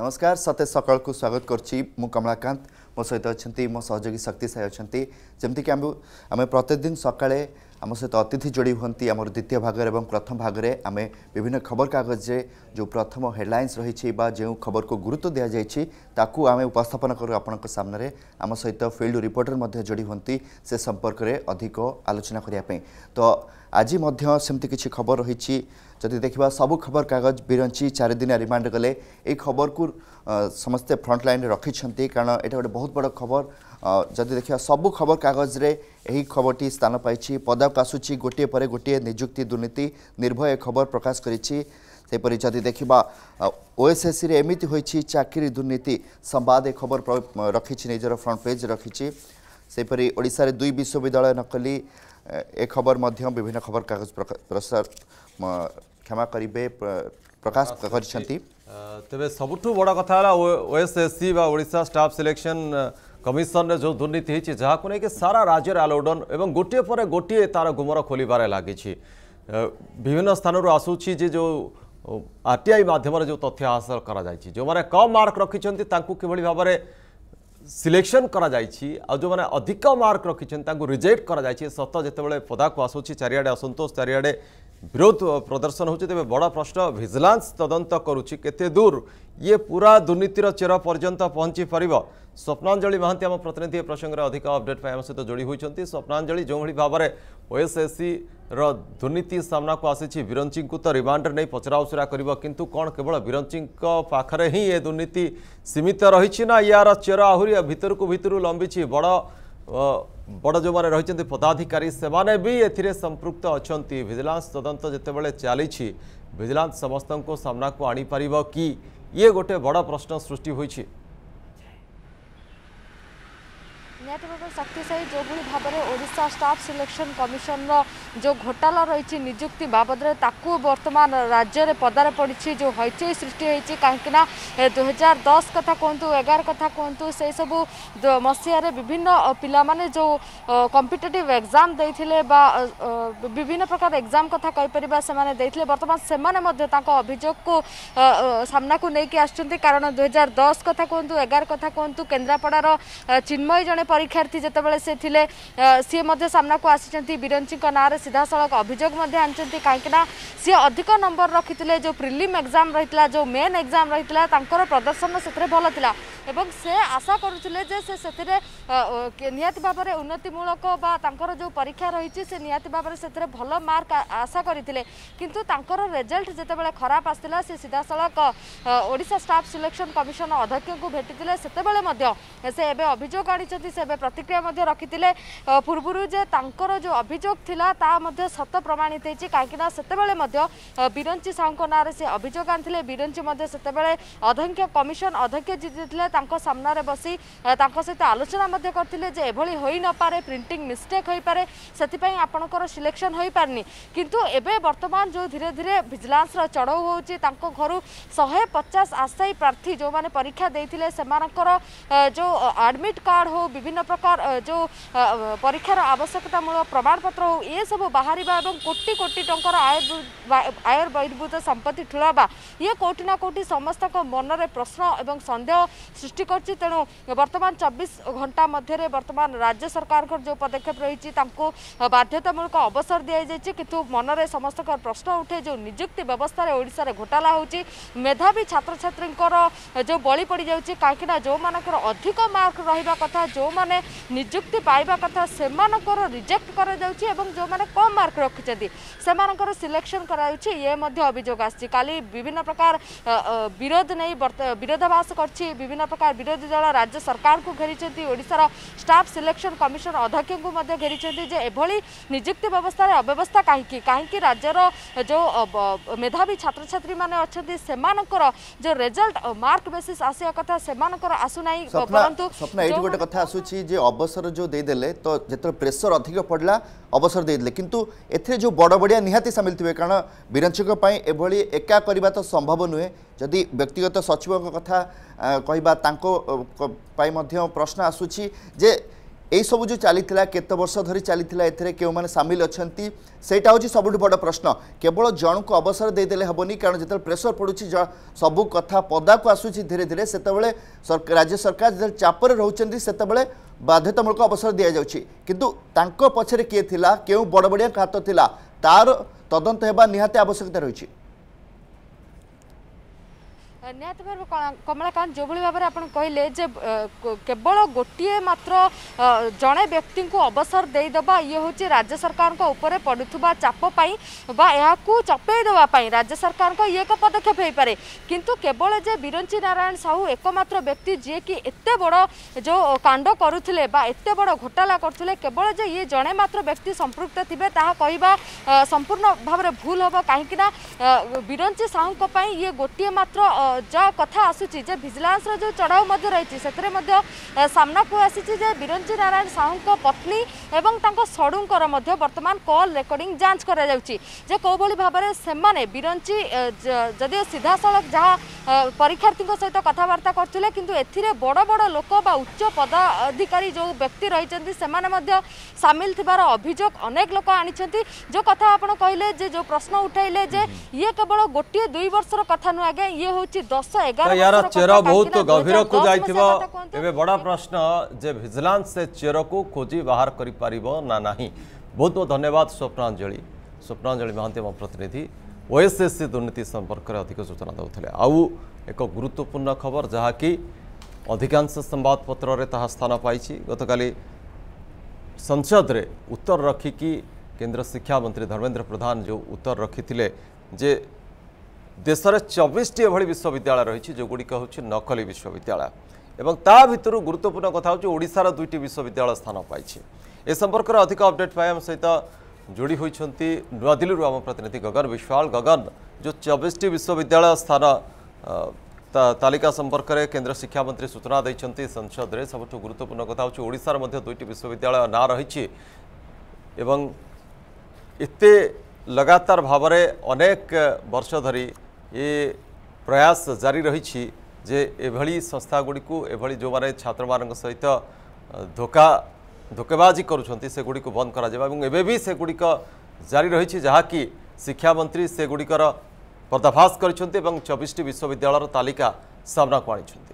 নমস্কার সতেজ সকালকু স্বাগত করছি মু কমলাকান্ত মো সহ অনেক মো সহযোগী শক্তি সাই অনেক যেমি আমি আমি প্রত্যেকদিন সকালে আম সহ অতিথি যোড়ি হুঁতি আমার দ্বিতীয় ভাগের এবং প্রথম ভাগের আমি বিভিন্ন খবরকাগজে যে প্রথম হেডলাইন্স রয়েছে বা যে খবরক গুরুত্ব দিয়া যাই তাকে আমি উপস্থাপন করু আপনার সামনে আম সহ ফিল্ড রিপোর্টর মধ্যে যোড়ি হুঁতি সে সম্পর্কের অধিক আলোচনা করা তো আজ মধ্যে সেমতি কিছু খবর রয়েছে ଯଦି ଦେଖିବା ସବୁ ଖବରକାଗଜ ବିରଞ୍ଚି ଚାରିଦିନିଆ ରିମାଣ୍ଡ କଲେ ଏଇ ଖବରକୁ ସମସ୍ତେ ଫ୍ରଣ୍ଟ ଲାଇନ୍ରେ ରଖିଛନ୍ତି କାରଣ ଏଇଟା ଗୋଟେ ବହୁତ ବଡ଼ ଖବର ଯଦି ଦେଖିବା ସବୁ ଖବରକାଗଜରେ ଏହି ଖବରଟି ସ୍ଥାନ ପାଇଛି ପଦାକୁ ଆସୁଛି ଗୋଟିଏ ପରେ ଗୋଟିଏ ନିଯୁକ୍ତି ଦୁର୍ନୀତି ନିର୍ଭୟ ଖବର ପ୍ରକାଶ କରିଛି ସେହିପରି ଯଦି ଦେଖିବା ଓଏସ୍ଏସ୍ସିରେ ଏମିତି ହୋଇଛି ଚାକିରି ଦୁର୍ନୀତି ସମ୍ବାଦ ଏ ଖବର ରଖିଛି ନିଜର ଫ୍ରଣ୍ଟ ପେଜ୍ ରଖିଛି ସେହିପରି ଓଡ଼ିଶାରେ ଦୁଇ ବିଶ୍ୱବିଦ୍ୟାଳୟ ନକଲି ଏ ଖବର ମଧ୍ୟ ବିଭିନ୍ନ ଖବରକାଗଜ ପ୍ରସାର କ୍ଷମା କରିବେ ପ୍ରକାଶ କରିଛନ୍ତି ତେବେ ସବୁଠୁ ବଡ଼ କଥା ହେଲା ଓଏସ୍ଏସ୍ସି ବା ଓଡ଼ିଶା ଷ୍ଟାଫ୍ ସିଲେକ୍ସନ୍ କମିଶନରେ ଯେଉଁ ଦୁର୍ନୀତି ହେଇଛି ଯାହାକୁ ନେଇକି ସାରା ରାଜ୍ୟରେ ଆଲୋଡ଼ନ ଏବଂ ଗୋଟିଏ ପରେ ଗୋଟିଏ ତା'ର ଗୁମର ଖୋଲିବାରେ ଲାଗିଛି ବିଭିନ୍ନ ସ୍ଥାନରୁ ଆସୁଛି ଯେ ଯେଉଁ ଆର୍ଟିଆଇ ମାଧ୍ୟମରେ ଯେଉଁ ତଥ୍ୟ ହାସଲ କରାଯାଇଛି ଯେଉଁମାନେ କମ୍ ମାର୍କ ରଖିଛନ୍ତି ତାଙ୍କୁ କିଭଳି ଭାବରେ সিলেকশন করা যাইছি আউমানে অধিক মার্ক রাখি তাঁর রিজেক্ট করা যাই সত যেতবে পদাকু আসুচি চারিআডে অসন্তোষ চারিআডে विरोध प्रदर्शन हो तेज बड़ प्रश्न भिजिलांस तदंत करुच्ची दूर ये पूरा दुर्नीतिर चेर पर्यंत पहुंची पार स्वप्नांजलि महांती आम प्रतिनिधि ए प्रसंगे अधिक अपडेट आम सहित जोड़ी होती स्वप्नांजलि जो भाई भाव में ओएसएससी रुर्नीति सामना को आसी विरंची तो रिमांड नहीं पचराउचरा कर कितु कौन केवल विरंची पाखे ही ये दुर्नीति सीमित रही यार चेर आहुरी भितर को भितर लंबी बड़ बड़ जो मैंने रही पदाधिकारी से भी एपृक्त अच्छा भिजिलांस तदंत जितेबाला चली भिजिलांस समस्त को सामना को पार कि ये गोटे बड़ प्रश्न सृष्टि होई ନିହାତି ଭାବରେ ଶକ୍ତିଶାୟୀ ଯେଉଁଭଳି ଭାବରେ ଓଡ଼ିଶା ଷ୍ଟାଫ୍ ସିଲେକ୍ସନ୍ କମିଶନର ଯେଉଁ ଘୋଟାଲା ରହିଛି ନିଯୁକ୍ତି ବାବଦରେ ତାକୁ ବର୍ତ୍ତମାନ ରାଜ୍ୟରେ ପଦାରେ ପଡ଼ିଛି ଯେଉଁ ହଇଚଇ ସୃଷ୍ଟି ହୋଇଛି କାହିଁକିନା ଦୁଇହଜାର ଦଶ କଥା କୁହନ୍ତୁ ଏଗାର କଥା କୁହନ୍ତୁ ସେହିସବୁ ମସିହାରେ ବିଭିନ୍ନ ପିଲାମାନେ ଯେଉଁ କମ୍ପିଟେଟିଭ୍ ଏକ୍ଜାମ୍ ଦେଇଥିଲେ ବା ବିଭିନ୍ନ ପ୍ରକାର ଏକ୍ଜାମ୍ କଥା କହିପାରିବା ସେମାନେ ଦେଇଥିଲେ ବର୍ତ୍ତମାନ ସେମାନେ ମଧ୍ୟ ତାଙ୍କ ଅଭିଯୋଗକୁ ସାମ୍ନାକୁ ନେଇକି ଆସୁଛନ୍ତି କାରଣ ଦୁଇହଜାର ଦଶ କଥା କୁହନ୍ତୁ ଏଗାର କଥା କୁହନ୍ତୁ କେନ୍ଦ୍ରାପଡ଼ାର ଚିନ୍ମୟ ଜଣେ ପରୀକ୍ଷାର୍ଥୀ ଯେତେବେଳେ ସେ ଥିଲେ ସିଏ ମଧ୍ୟ ସାମ୍ନାକୁ ଆସିଛନ୍ତି ବିରଞ୍ଚିଙ୍କ ନାଁରେ ସିଧାସଳଖ ଅଭିଯୋଗ ମଧ୍ୟ ଆଣିଛନ୍ତି କାହିଁକିନା ସିଏ ଅଧିକ ନମ୍ବର ରଖିଥିଲେ ଯେଉଁ ପ୍ରିଲିମ୍ ଏକ୍ଜାମ୍ ରହିଥିଲା ଯେଉଁ ମେନ୍ ଏକ୍ଜାମ୍ ରହିଥିଲା ତାଙ୍କର ପ୍ରଦର୍ଶନ ସେଥିରେ ଭଲ ଥିଲା ଏବଂ ସେ ଆଶା କରୁଥିଲେ ଯେ ସେ ସେଥିରେ ନିହାତି ଭାବରେ ଉନ୍ନତିମୂଳକ ବା ତାଙ୍କର ଯେଉଁ ପରୀକ୍ଷା ରହିଛି ସେ ନିହାତି ଭାବରେ ସେଥିରେ ଭଲ ମାର୍କ ଆଶା କରିଥିଲେ କିନ୍ତୁ ତାଙ୍କର ରେଜଲ୍ଟ ଯେତେବେଳେ ଖରାପ ଆସିଥିଲା ସେ ସିଧାସଳଖ ଓଡ଼ିଶା ଷ୍ଟାଫ୍ ସିଲେକ୍ସନ୍ କମିଶନ ଅଧ୍ୟକ୍ଷଙ୍କୁ ଭେଟିଥିଲେ ସେତେବେଳେ ମଧ୍ୟ ସେ ଏବେ ଅଭିଯୋଗ ଆଣିଛନ୍ତି ସେ তবে প্রতিক্রিয়া রাখিলে পূর্বর যে তাঁর যে অভিযোগ লা তা সত প্রমাণিত হয়েছে কিনা সেতবে বিরঞ্চি সাহুঙ্ নাঁরে সে অভিযোগ আনিলে বিরঞ্চি সেতবে অধ্যক্ষ কমিশন অধ্যক্ষ জিতিলে তাঁর সামনার বসি তাঁর সহ আলোচনা করলে যে এভাবে হয়ে নপরে প্রিন্টিং মিস্টেক হয়ে পড়ে সেপাই আপনার সিলেকশন হয়ে পারে কিন্তু এবে বর্তমান যে ধীরে ধীরে ভিজিলান্সর চড়াও হচ্ছে তাঁর ঘর শহে পচাশ আশায়ী প্রার্থী যে পরীক্ষা দিয়ে সেমানকর যে আডমিট কার্ড হো বিভিন্ন উপকার যে পরীক্ষাৰ আৱশ্যকতামূলক প্ৰমাণপত্ৰ এ সব বাহিৰিবা আৰু কোটি কোটি টংকৰ আয় আয়ৰ বৈদভূত সম্পত্তি ঠুলাবা এই কোটিনা কোটি সমাজতক মনৰ প্ৰশ্ন আৰু সন্দেহ সৃষ্টি কৰি তেওঁ বৰ্তমান 24 ঘণ্টাৰ মধ্যেৰে বৰ্তমান ৰাজ্য চৰকাৰৰ যে পদক্ষেপ ৰৈচি তামক বাধ্যতামূলক অৱসৰ দিয়া হৈ যায়ে কিতো মনৰে সমাজতকৰ প্ৰশ্ন উঠে যে নিযুক্তি ব্যৱস্থাত ওড়िसाৰ घोटाলা হৈচি মেধাৱী ছাত্ৰ-ছাত্ৰীৰকৰ যে বলি পঢ়ি যাওচি কাৰকি না যে মানকৰ অধিক মাৰ্ক ৰহিব কথা যে ଯେଉଁମାନେ ନିଯୁକ୍ତି ପାଇବା କଥା ସେମାନଙ୍କର ରିଜେକ୍ଟ କରାଯାଉଛି ଏବଂ ଯେଉଁମାନେ କମ୍ ମାର୍କ ରଖିଛନ୍ତି ସେମାନଙ୍କର ସିଲେକ୍ସନ୍ କରାଯାଉଛି ଏ ମଧ୍ୟ ଅଭିଯୋଗ ଆସିଛି କାଲି ବିଭିନ୍ନ ପ୍ରକାର ବିରୋଧ ନେଇ ବିରୋଧାଭାସ କରିଛି ବିଭିନ୍ନ ପ୍ରକାର ବିରୋଧୀ ଦଳ ରାଜ୍ୟ ସରକାରଙ୍କୁ ଘେରିଛନ୍ତି ଓଡ଼ିଶାର ଷ୍ଟାଫ୍ ସିଲେକ୍ସନ୍ କମିଶନ ଅଧ୍ୟକ୍ଷଙ୍କୁ ମଧ୍ୟ ଘେରିଛନ୍ତି ଯେ ଏଭଳି ନିଯୁକ୍ତି ବ୍ୟବସ୍ଥାରେ ଅବ୍ୟବସ୍ଥା କାହିଁକି କାହିଁକି ରାଜ୍ୟର ଯେଉଁ ମେଧାବୀ ଛାତ୍ରଛାତ୍ରୀମାନେ ଅଛନ୍ତି ସେମାନଙ୍କର ଯେଉଁ ରେଜଲ୍ଟ ମାର୍କ ବେସିସ୍ ଆସିବା କଥା ସେମାନଙ୍କର ଆସୁନାହିଁ ପରନ୍ତୁ ଗୋଟେ କଥା ଆସୁଛି ଅଛି ଯେ ଅବସର ଯେଉଁ ଦେଇଦେଲେ ତ ଯେତେବେଳେ ପ୍ରେସର ଅଧିକ ପଡ଼ିଲା ଅବସର ଦେଇଦେଲେ କିନ୍ତୁ ଏଥିରେ ଯେଉଁ ବଡ଼ ବଡ଼ିଆ ନିହାତି ସାମିଲ ଥିବେ କାରଣ ବିରଞ୍ଚଙ୍କ ପାଇଁ ଏଭଳି ଏକା କରିବା ତ ସମ୍ଭବ ନୁହେଁ ଯଦି ବ୍ୟକ୍ତିଗତ ସଚିବଙ୍କ କଥା କହିବା ତାଙ୍କ ପାଇଁ ମଧ୍ୟ ପ୍ରଶ୍ନ ଆସୁଛି ଯେ এইসবু যে চাল কেতে বর্ষ ধর চাল এতে কেউ মানে সামিল অনেক সেইটা হচ্ছে সবুঠ বড় প্রশ্ন কেবল জনক অবসর দিয়েদেলে হবনি কারণ যেত প্রেসর পড়ুছি সবু কথা পদাকু আসুচি ধীরে ধীরে সেতবে রাজ্য সরকার যেত চাপরে রোচান সেতবে বাধ্যতামূলক অবসর দিয়া যাচ্ছে কিন্তু তাঁর পছরে কি লা কেউ বড় বড়িয়া হাত লা তার তদন্ত হওয়া নিহতি আবশ্যকতা রয়েছে ନିହାତି ଭାବେ କମଳାକାନ୍ତ ଯେଉଁଭଳି ଭାବରେ ଆପଣ କହିଲେ ଯେ କେବଳ ଗୋଟିଏ ମାତ୍ର ଜଣେ ବ୍ୟକ୍ତିଙ୍କୁ ଅବସର ଦେଇଦେବା ଇଏ ହେଉଛି ରାଜ୍ୟ ସରକାରଙ୍କ ଉପରେ ପଡ଼ୁଥିବା ଚାପ ପାଇଁ ବା ଏହାକୁ ଚପେଇ ଦେବା ପାଇଁ ରାଜ୍ୟ ସରକାରଙ୍କ ଇଏ ଏକ ପଦକ୍ଷେପ ହୋଇପାରେ କିନ୍ତୁ କେବଳ ଯେ ବିରଞ୍ଚି ନାରାୟଣ ସାହୁ ଏକମାତ୍ର ବ୍ୟକ୍ତି ଯିଏକି ଏତେ ବଡ଼ ଯେଉଁ କାଣ୍ଡ କରୁଥିଲେ ବା ଏତେ ବଡ଼ ଘୋଟାଲା କରୁଥିଲେ କେବଳ ଯେ ଇଏ ଜଣେ ମାତ୍ର ବ୍ୟକ୍ତି ସମ୍ପୃକ୍ତ ଥିବେ ତାହା କହିବା ସମ୍ପୂର୍ଣ୍ଣ ଭାବରେ ଭୁଲ ହେବ କାହିଁକିନା ବିରଞ୍ଚି ସାହୁଙ୍କ ପାଇଁ ଇଏ ଗୋଟିଏ ମାତ୍ର ଯେଉଁ କଥା ଆସୁଛି ଯେ ଭିଜିଲାନ୍ସର ଯେଉଁ ଚଢ଼ାଉ ମଧ୍ୟ ରହିଛି ସେଥିରେ ମଧ୍ୟ ସାମ୍ନାକୁ ଆସିଛି ଯେ ବିରଞ୍ଜି ନାରାୟଣ ସାହୁଙ୍କ ପତ୍ନୀ ଏବଂ ତାଙ୍କ ସଡ଼ୁଙ୍କର ମଧ୍ୟ ବର୍ତ୍ତମାନ କଲ୍ ରେକର୍ଡିଂ ଯାଞ୍ଚ କରାଯାଉଛି ଯେ କେଉଁଭଳି ଭାବରେ ସେମାନେ ବିରଞ୍ଚି ଯଦିଓ ସିଧାସଳଖ ଯାହା ପରୀକ୍ଷାର୍ଥୀଙ୍କ ସହିତ କଥାବାର୍ତ୍ତା କରୁଥିଲେ କିନ୍ତୁ ଏଥିରେ ବଡ଼ ବଡ଼ ଲୋକ ବା ଉଚ୍ଚ ପଦାଧିକାରୀ ଯେଉଁ ବ୍ୟକ୍ତି ରହିଛନ୍ତି ସେମାନେ ମଧ୍ୟ ସାମିଲ ଥିବାର ଅଭିଯୋଗ ଅନେକ ଲୋକ ଆଣିଛନ୍ତି ଯେଉଁ କଥା ଆପଣ କହିଲେ ଯେ ଯେଉଁ ପ୍ରଶ୍ନ ଉଠାଇଲେ ଯେ ଇଏ କେବଳ ଗୋଟିଏ ଦୁଇ ବର୍ଷର କଥା ନୁହେଁ ଆଜ୍ଞା ଇଏ ହେଉଛି चेर बहुत गभर को बड़ा प्रश्न जे भिजिला चेर को खोजी बाहर करा ना ना बहुत बहुत धन्यवाद स्वप्नांजलि स्वप्नांजलि महांती मो प्रतिनिधि ओएसएससी दुर्नीति संपर्क में अधिक सूचना दूसरे आउ एक गुरुत्वपूर्ण खबर जहाँकि अधिकांश संवादपत्र स्थान पाई गत काली संसद उत्तर रखिकी केन्द्र शिक्षा मंत्री धर्मेन्द्र प्रधान जो उत्तर रखी थे जे ଦେଶରେ ଚବିଶଟି ଏଭଳି ବିଶ୍ୱବିଦ୍ୟାଳୟ ରହିଛି ଯେଉଁଗୁଡ଼ିକ ହେଉଛି ନକଲି ବିଶ୍ୱବିଦ୍ୟାଳୟ ଏବଂ ତା ଭିତରୁ ଗୁରୁତ୍ୱପୂର୍ଣ୍ଣ କଥା ହେଉଛି ଓଡ଼ିଶାର ଦୁଇଟି ବିଶ୍ୱବିଦ୍ୟାଳୟ ସ୍ଥାନ ପାଇଛି ଏ ସମ୍ପର୍କରେ ଅଧିକ ଅପଡେଟ୍ ପାଇଁ ଆମ ସହିତ ଯୋଡ଼ି ହୋଇଛନ୍ତି ନୂଆଦିଲ୍ଲୀରୁ ଆମ ପ୍ରତିନିଧି ଗଗନ ବିଶ୍ୱାଳ ଗଗନ ଯେଉଁ ଚବିଶଟି ବିଶ୍ୱବିଦ୍ୟାଳୟ ସ୍ଥାନ ତାଲିକା ସମ୍ପର୍କରେ କେନ୍ଦ୍ର ଶିକ୍ଷାମନ୍ତ୍ରୀ ସୂଚନା ଦେଇଛନ୍ତି ସଂସଦରେ ସବୁଠୁ ଗୁରୁତ୍ୱପୂର୍ଣ୍ଣ କଥା ହେଉଛି ଓଡ଼ିଶାର ମଧ୍ୟ ଦୁଇଟି ବିଶ୍ୱବିଦ୍ୟାଳୟ ନାଁ ରହିଛି ଏବଂ ଏତେ ଲଗାତାର ଭାବରେ ଅନେକ ବର୍ଷ ଧରି ଏ ପ୍ରୟାସ ଜାରି ରହିଛି ଯେ ଏଭଳି ସଂସ୍ଥାଗୁଡ଼ିକୁ ଏଭଳି ଯେଉଁମାନେ ଛାତ୍ରମାନଙ୍କ ସହିତ ଧୋକା ଧୋକେବାଜି କରୁଛନ୍ତି ସେଗୁଡ଼ିକୁ ବନ୍ଦ କରାଯିବ ଏବଂ ଏବେ ବି ସେଗୁଡ଼ିକ ଜାରି ରହିଛି ଯାହାକି ଶିକ୍ଷାମନ୍ତ୍ରୀ ସେଗୁଡ଼ିକର ପର୍ଦ୍ଦାଫାଶ କରିଛନ୍ତି ଏବଂ ଚବିଶଟି ବିଶ୍ୱବିଦ୍ୟାଳୟର ତାଲିକା ସାମ୍ନାକୁ ଆଣିଛନ୍ତି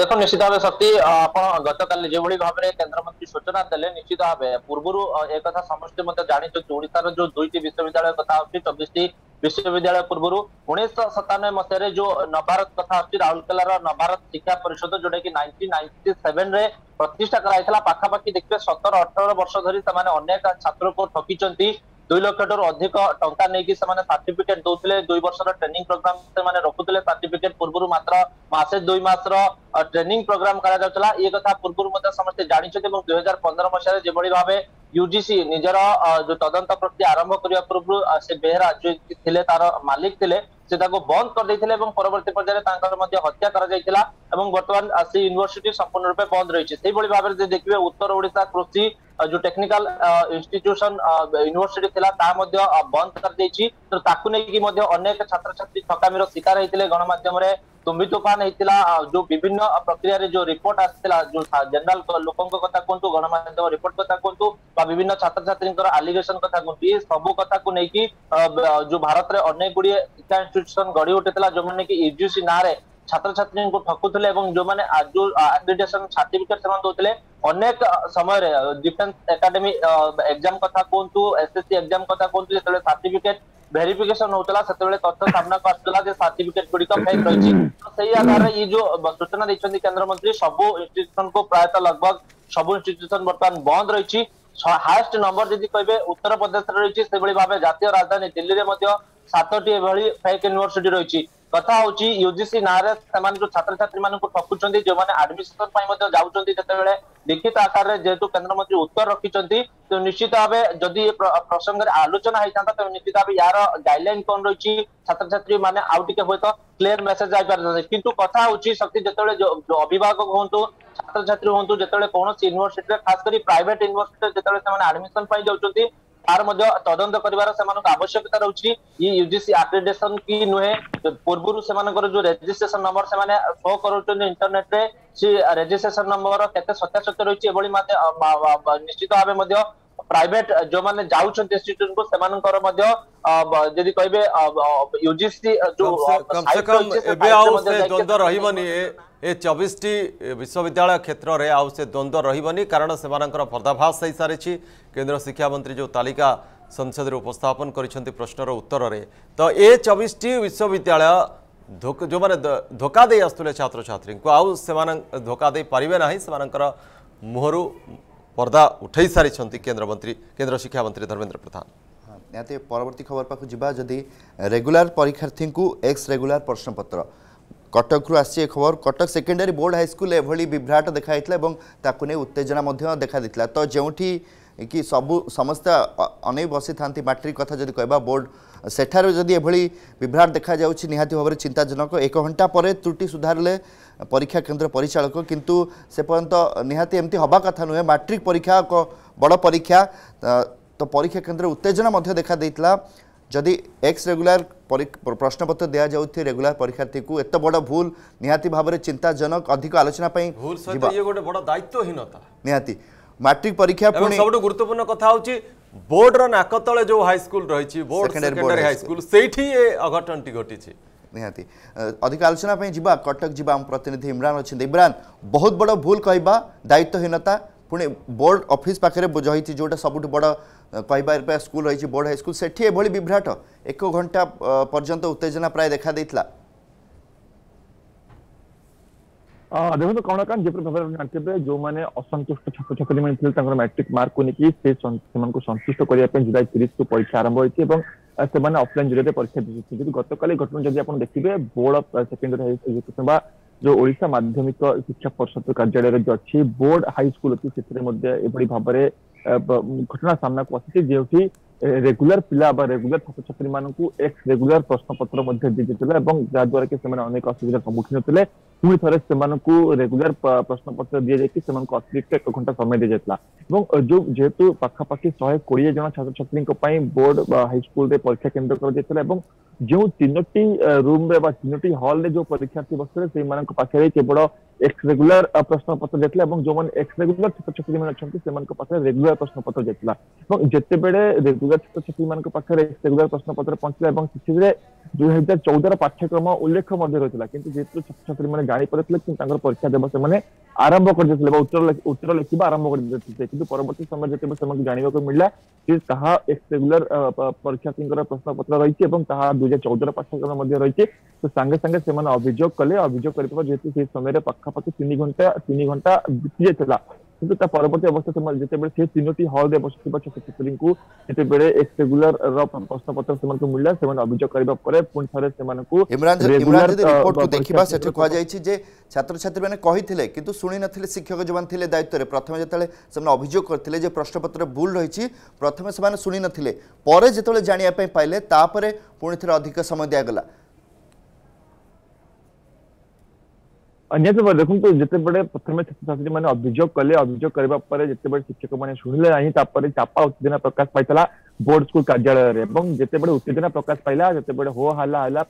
ଦେଖନ୍ତୁ ନିଶ୍ଚିତ ଭାବେ ସତୀ ଆପଣ ଗତକାଲି ଯେଭଳି ଭାବରେ କେନ୍ଦ୍ରମନ୍ତ୍ରୀ ସୂଚନା ଦେଲେ ନିଶ୍ଚିତ ଭାବେ ପୂର୍ବରୁ ଏକଥା ସମସ୍ତେ ମଧ୍ୟ ଜାଣିଛନ୍ତି ଓଡ଼ିଶାର ଯୋଉ ଦୁଇଟି ବିଶ୍ୱବିଦ୍ୟାଳୟ କଥା ଅଛି ଚବିଶଟି ବିଶ୍ୱବିଦ୍ୟାଳୟ ପୂର୍ବରୁ ଉଣେଇଶହ ସତାନବେ ମସିହାରେ ଯୋଉ ନଭାରତ କଥା ଅଛି ରାଉରକେଲାର ନଭାରତ ଶିକ୍ଷା ପରିଷଦ ଯୋଉଟା କି ନାଇନଟିନ୍ ନାଇନଟି ସେଭେନରେ ପ୍ରତିଷ୍ଠା କରାଯାଇଥିଲା ପାଖାପାଖି ଦେଖିବେ ସତର ଅଠର ବର୍ଷ ଧରି ସେମାନେ ଅନେକ ଛାତ୍ରକୁ ଠକିଛନ୍ତି দুই লক্ষ টু অধিক টঙ্কা নেই সে সার্টিফিকেট দৌলে দুই বর্ষর ট্রেনিং প্রোগ্রাম সে রখুলে সার্টিফিকেট পূর্ব মাত্র মাসে দুই মাস ট্রেনিং প্রোগ্রাম করা যাচ্ছিল এই কথা পূর্ব সমস্ত সমস্তে এবং দুই হাজার পনেরো মশায় যেভাবে ভাবে ইউজিসি নিজের যে তদন্ত প্রক্রিয়া আরম্ভ করা পূর্ব সে বেহেরা যে তার মালিক লে সে তাকে বন্ধ করে দিয়েছিল এবং পরবর্তী পর্যায়ে তাঁর মধ্যে হত্যা করা যাই এবং বর্তমান সেই ইউনিভার্সিটি সম্পূর্ণ রূপে বন্ধ রয়েছে সেইভাবে ভাবে দেখবে উত্তর ওড়িশা কৃষি जो ଟେକ୍ନିକାଲ ଇନଷ୍ଟିଟ୍ୟୁସନ ୟୁନିଭର୍ସିଟି ଥିଲା ତାହା ମଧ୍ୟ ବନ୍ଦ କରିଦେଇଛି ତେଣୁ ତାକୁ ନେଇକି ମଧ୍ୟ ଅନେକ ଛାତ୍ରଛାତ୍ରୀ ଠକାମିର ଶିକାର ହେଇଥିଲେ ଗଣମାଧ୍ୟମରେ ତୁମ୍ବି ତୋଫାନ ହେଇଥିଲା ଯୋଉ ବିଭିନ୍ନ ପ୍ରକ୍ରିୟାରେ ଯୋଉ ରିପୋର୍ଟ ଆସିଥିଲା ଯୋଉ ଜେନେରାଲ ଲୋକଙ୍କ କଥା କୁହନ୍ତୁ ଗଣମାଧ୍ୟମ ରିପୋର୍ଟ କଥା କୁହନ୍ତୁ ବା ବିଭିନ୍ନ ଛାତ୍ରଛାତ୍ରୀଙ୍କର ଆଲିଗେସନ କଥା କୁହନ୍ତୁ ଏ ସବୁ କଥାକୁ ନେଇକି ଯୋଉ ଭାରତରେ ଅନେକ ଗୁଡିଏ ଶିକ୍ଷା ଇନଷ୍ଟିଟ୍ୟୁସନ ଗଢି ଉଠିଥିଲା ଯୋଉମାନେ କି ୟୁଜିସି ନାଁରେ ছাত্রছাত্রীঙ্কু ঠকুলে এবং যে ଯୋଉ ଆକ୍ରିଡିଟେସନ ସାର୍ଟିଫିକେଟ ସେମାନେ ଦଉଥିଲେ ଅନେକ ସମୟରେ ଡିଫେନ୍ସ ଏକାଡେମୀ ଏକ୍ଜାମ କଥା କୁହନ୍ତୁ ଏସଏସସି ଏକ୍ଜାମ କଥା କୁହନ୍ତୁ ଯେତେବେଳେ ସାର୍ଟିଫିକେଟ ভেরিফিকেশন হচ্ছিল সেতবে তথ্য সামনাকু আসুলা যে সার্টিফিকেট গুড়িক ফেক রয়েছে সেই আধারে ই যে সূচনা দিয়েছেন কেন্দ্রমন্ত্রী সবু ইনস্টিটিউশন কু প্রায়ত লগভগ সবু ইনস্টিটিউশন বর্তমান বন্ধ রয়েছে হাইস্ট নম্বর যদি কবে উত্তরপ্রদেশে রয়েছে সেভাবে ভাবে জাতীয় রাজধানী দিল্লিতে সাতটি এভাবে ফেক ইউনিভার্সিটি রয়েছে কথা আছে ইউজি সি নার্স সমানে যে ছাত্র ছাত্রী মানক পকচন্তি যে মানে অ্যাডমিশন পই মধ্যে যাওচন্তি জেতেবেলে লিখিত আচারে যেতো কেন্দ্র মন্ত্রী উত্তর রকিচন্তি তো নিশ্চিত হবে যদি প্রসঙ্গের আলোচনা হয়তা তনি নিশ্চিত হবে ইয়ার গাইডলাইন কোন রচি ছাত্র ছাত্রী মানে আউটকে হয়তো ক্লিয়ার মেসেজ আই পার না কিন্তু কথা আছে শক্তি জেতেবেলে যে বিভাগ হন্ত ছাত্র ছাত্রী হন্ত জেতেবেলে কোন ইউনিভার্সিটি বিশেষ করে প্রাইভেট ইউনিভার্সিটি জেতেবেলে মানে অ্যাডমিশন পই যাওচন্তি ତାର ମଧ୍ୟ ତଦନ୍ତ କରିବାର ସେମାନଙ୍କ ଆବଶ୍ୟକତା ରହୁଛି ୟୁଜିସି ଆକ୍ରିଡେସନ କି ନୁହେଁ ପୂର୍ବରୁ ସେମାନଙ୍କର ଯୋଉ ରେଜିଷ୍ଟ୍ରେସନ ନମ୍ବର ସେମାନେ ଶୋ କରୁଛନ୍ତି ଇଣ୍ଟରନେଟରେ ସେ ରେଜିଷ୍ଟ୍ରେସନ ନମ୍ବର କେତେ ସତ୍ୟାସତ୍ୟ ରହିଛି ଏଭଳି ମଧ୍ୟ ନିଶ୍ଚିତ ଭାବେ ମଧ୍ୟ ପ୍ରାଇଭେଟ ଯୋଉମାନେ ଯାଉଛନ୍ତି ଇନଷ୍ଟିଚ୍ୟୁଟକୁ ସେମାନଙ୍କର ମଧ୍ୟ ଯଦି କହିବେ ୟୁଜିସି ଯୋଉ ଏବେ ଆଉ ସେ ଦ୍ୱନ୍ଦ୍ୱ ରହିବନି ए चबिसटी विश्वविद्यालय क्षेत्र में आउ से द्वंद्व रही कारण से पर्दाभास हो सारी केन्द्र शिक्षामंत्री जो तालिका संसद में उपस्थापन कर प्रश्नर उत्तर में तो ए चबिशटी विश्वविद्यालय जो मैंने धोका दे आसुले छात्र छात्री को आउ से धोका दे पारे ना से मुहर पर्दा उठाई सारी केन्द्रमंत्री केन्द्र शिक्षामंत्री धर्मेन्द्र प्रधान ନିହାତି ପରବର୍ତ୍ତୀ ଖବର ପାଖକୁ ଯିବା ଯଦି ରେଗୁଲାର ପରୀକ୍ଷାର୍ଥୀଙ୍କୁ ଏକ୍ସ ରେଗୁଲାର ପ୍ରଶ୍ନପତ୍ର କଟକରୁ ଆସିଛି ଏ ଖବର କଟକ ସେକେଣ୍ଡାରୀ ବୋର୍ଡ଼ ହାଇସ୍କୁଲ ଏଭଳି ବିଭ୍ରାଟ ଦେଖାଯାଇଥିଲା ଏବଂ ତାକୁ ନେଇ ଉତ୍ତେଜନା ମଧ୍ୟ ଦେଖାଦେଇଥିଲା ତ ଯେଉଁଠି କି ସବୁ ସମସ୍ତେ ଅନେଇ ବସିଥାନ୍ତି ମାଟ୍ରିକ କଥା ଯଦି କହିବା ବୋର୍ଡ଼ ସେଠାରେ ଯଦି ଏଭଳି ବିଭ୍ରାଟ ଦେଖାଯାଉଛି ନିହାତି ଭାବରେ ଚିନ୍ତାଜନକ ଏକ ଘଣ୍ଟା ପରେ ତ୍ରୁଟି ସୁଧାରିଲେ ପରୀକ୍ଷା କେନ୍ଦ୍ର ପରିଚାଳକ କିନ୍ତୁ ସେ ପର୍ଯ୍ୟନ୍ତ ନିହାତି ଏମିତି ହେବା କଥା ନୁହେଁ ମାଟ୍ରିକ ପରୀକ୍ଷା ଏକ ବଡ଼ ପରୀକ୍ଷା ତ ପରୀକ୍ଷା କେନ୍ଦ୍ରରେ ଉତ୍ତେଜନା ମଧ୍ୟ ଦେଖାଦେଇଥିଲା যদি এক্স রেগুলার প্রশ্নপত্র দিয়া যাচ্ছে রেগুলার পরীক্ষার্থী কু এত বড় ভুল নিহতি ভাবে চিন্তাজনক অধিক আলোচনা দায়িত্বহীনতা নিহতি ম্যাট্রিক পরীক্ষা সবুজ গুরুত্বপূর্ণ কথা হচ্ছে বোর্ড রাক তলে যে হাইস্কুল রয়েছে বোর্ড সেকেন্ডারি হাইস্কুল সেইটি এ অঘটনটি ঘটিছে নিহতি অধিক আলোচনা যা কটক যা আমার প্রতিনিধি ইমরান অনেক ইমরান বহু বড় ভুল কহা দায়িত্বহীনতা পুনে বোর্ড অফিস পাখে রয়েছে যেটা সবুঠ বড় କହିପାରିବା ସ୍କୁଲ ରହିଛି ବୋର୍ଡ଼ ହାଇସ୍କୁଲ ସେଠି ଏଭଳି ବିଭ୍ରାଟ ଏକ ଘଣ୍ଟା ପର୍ଯ୍ୟନ୍ତ ଉତ୍ତେଜନା ପ୍ରାୟ ଦେଖାଦେଇଥିଲା ଦେଖନ୍ତୁ କ'ଣ କାରଣ ଯେପରି ଭାବରେ ଜାଣିଥିବେ ଯେଉଁମାନେ ଅସନ୍ତୁଷ୍ଟ ଛାତ୍ରଛାତ୍ରୀମାନେ ଥିଲେ ତାଙ୍କର ମାଟ୍ରିକ ମାର୍କକୁ ନେଇକି ସେ ସେମାନଙ୍କୁ ସନ୍ତୁଷ୍ଟ କରିବା ପାଇଁ ଜୁଲାଇ ତିରିଶରୁ ପରୀକ୍ଷା ଆରମ୍ଭ ହୋଇଛି ଏବଂ ସେମାନେ ଅଫଲାଇନ୍ ଜରିଆରେ ପରୀକ୍ଷା ଦେଇଛନ୍ତି କିନ୍ତୁ ଗତକାଲି ଘଟଣା ଯଦି ଆପଣ ଦେଖିବେ ବୋର୍ଡ ଅଫ୍ ସେକେଣ୍ଡାରୀ ଏଜୁକେସନ ବା ଯୋଉ ଓଡ଼ିଶା ମାଧ୍ୟମିକ ଶିକ୍ଷା ପରିଷଦ କାର୍ଯ୍ୟାଳୟରେ ଅଛି ବୋର୍ଡ ହାଇସ୍କୁଲ ଅଛି ସେଥିରେ ମଧ୍ୟ ଏଭଳି ଭାବରେ घटना सामना को आसी जो रेगुलर पिला रेगुलर छात्र छात्री मान को एक रेगुलर प्रश्न पत्र जा द्वारा कि अनेक असुविधा सम्मुखीन होते पुणी थे से रेगुलर प्रश्न पत्र दि जाएगी अतिरिक्त एक घंटा समय दि जाता है जो जेहेतु पाखापाखि शहे कोड़े जन छात्र छात्री बोर्ड हाईस्कल परीक्षा केन्द्र कर जो तीनो रूम्रेनो हल्रे जो परीक्षार्थी बस केवल ଏକ୍ସ ରେଗୁଲାର ପ୍ରଶ୍ନପତ୍ର ଯାଇଥିଲା ଏବଂ ଯେଉଁମାନେ ଏକ୍ସ ରେଗୁଲାର ଛାତ୍ରଛାତ୍ରୀ ମାନେ ଅଛନ୍ତି ସେମାନଙ୍କ ପାଖରେ ରେଗୁଲାର ପ୍ରଶ୍ନପତ୍ର ଯାଇଥିଲା ଏବଂ ଯେତେବେଳେ ରେଗୁଲାର ଛାତ୍ରଛାତ୍ରୀ ମାନଙ୍କ ପାଖରେ ଏକ୍ସ ରେଗୁଲାର ପ୍ରଶ୍ନପତ୍ର ପହଞ୍ଚିଲା ଏବଂ ସେଥିରେ ଦୁଇ ହଜାର ଚଉଦର ପାଠ୍ୟକ୍ରମ ଉଲ୍ଲେଖ ମଧ୍ୟ ରହିଥିଲା କିନ୍ତୁ ଯେହେତୁ ଛାତ୍ରଛାତ୍ରୀ ମାନେ ଜାଣିପାରୁଥିଲେ କି ତାଙ୍କର ପରୀକ୍ଷା ଦେବ ସେମାନେ ଆରମ୍ଭ କରିଦେଇଥିଲେ ବା ଉତ୍ତର ଉତ୍ତର ଲେଖିବା ଆରମ୍ଭ କରିଦେଇଥିଲେ କିନ୍ତୁ ପରବର୍ତ୍ତୀ ସମୟରେ ଯେତେବେଳେ ସେମାନଙ୍କୁ ଜାଣିବାକୁ ମିଳିଲା ଯେ ତାହା ରେଗୁଲାର ପରୀକ୍ଷାର୍ଥୀଙ୍କର ପ୍ରଶ୍ନପତ୍ର ରହିଛି ଏବଂ ତାହା ଦୁଇ ହଜାର ଚଉଦର ପାଠ୍ୟକ୍ରମ ମଧ୍ୟ ରହିଛି ତ ସାଙ୍ଗେ ସାଙ୍ଗେ ସେମାନେ ଅଭିଯୋଗ କଲେ ଅଭିଯୋଗ କରିବା ଯେହେତୁ ସେହି ସମୟରେ ପାଖାପାଖି ତିନି ଘଣ୍ଟା ତିନି ଘଣ୍ଟା ବିତି ଯାଇଥିଲା କିନ୍ତୁ ତା ପରବର୍ତ୍ତୀ ଅବସ୍ଥା ସେମାନେ ଯେତେବେଳେ ସେ ତିନୋଟି ହଲ୍ରେ ବସିଥିବା ଛାତ୍ରଛାତ୍ରୀଙ୍କୁ ଯେତେବେଳେ ଏକ୍ସରେଗୁଲାର ର ପ୍ରଶ୍ନପତ୍ର ସେମାନଙ୍କୁ ମିଳିଲା ସେମାନେ ଅଭିଯୋଗ କରିବା ପରେ ପୁଣି ଥରେ ସେମାନଙ୍କୁ ରିପୋର୍ଟକୁ ଦେଖିବା ସେଠି କୁହାଯାଇଛି ଯେ ଛାତ୍ରଛାତ୍ରୀମାନେ କହିଥିଲେ କିନ୍ତୁ ଶୁଣି ନଥିଲେ ଶିକ୍ଷକ ଯେଉଁମାନେ ଥିଲେ ଦାୟିତ୍ୱରେ ପ୍ରଥମେ ଯେତେବେଳେ ସେମାନେ ଅଭିଯୋଗ କରିଥିଲେ ଯେ ପ୍ରଶ୍ନପତ୍ରରେ ଭୁଲ ରହିଛି ପ୍ରଥମେ ସେମାନେ ଶୁଣି ନଥିଲେ ପରେ ଯେତେବେଳେ ଜାଣିବା ପାଇଁ ପାଇଲେ ତାପରେ ପୁଣି ଥରେ ଅଧିକ ସମୟ ଦିଆଗଲା અને જેત પડે તેમ તો જતે પડે પ્રથમ શિક્ષક મને અદ્વિજોક કલે અદ્વિજોક કરવા પર જેત પડે શિક્ષક મને સુણલે નહીં તાપરે ચાપા ઉત દિના પ્રકાશ પઈતલા બોર્ડ્સ કો કજળ રે એબંગ જેત પડે ઉત્તેજના પ્રકાશ પઈલા જેત પડે હોહા હાલા હાલા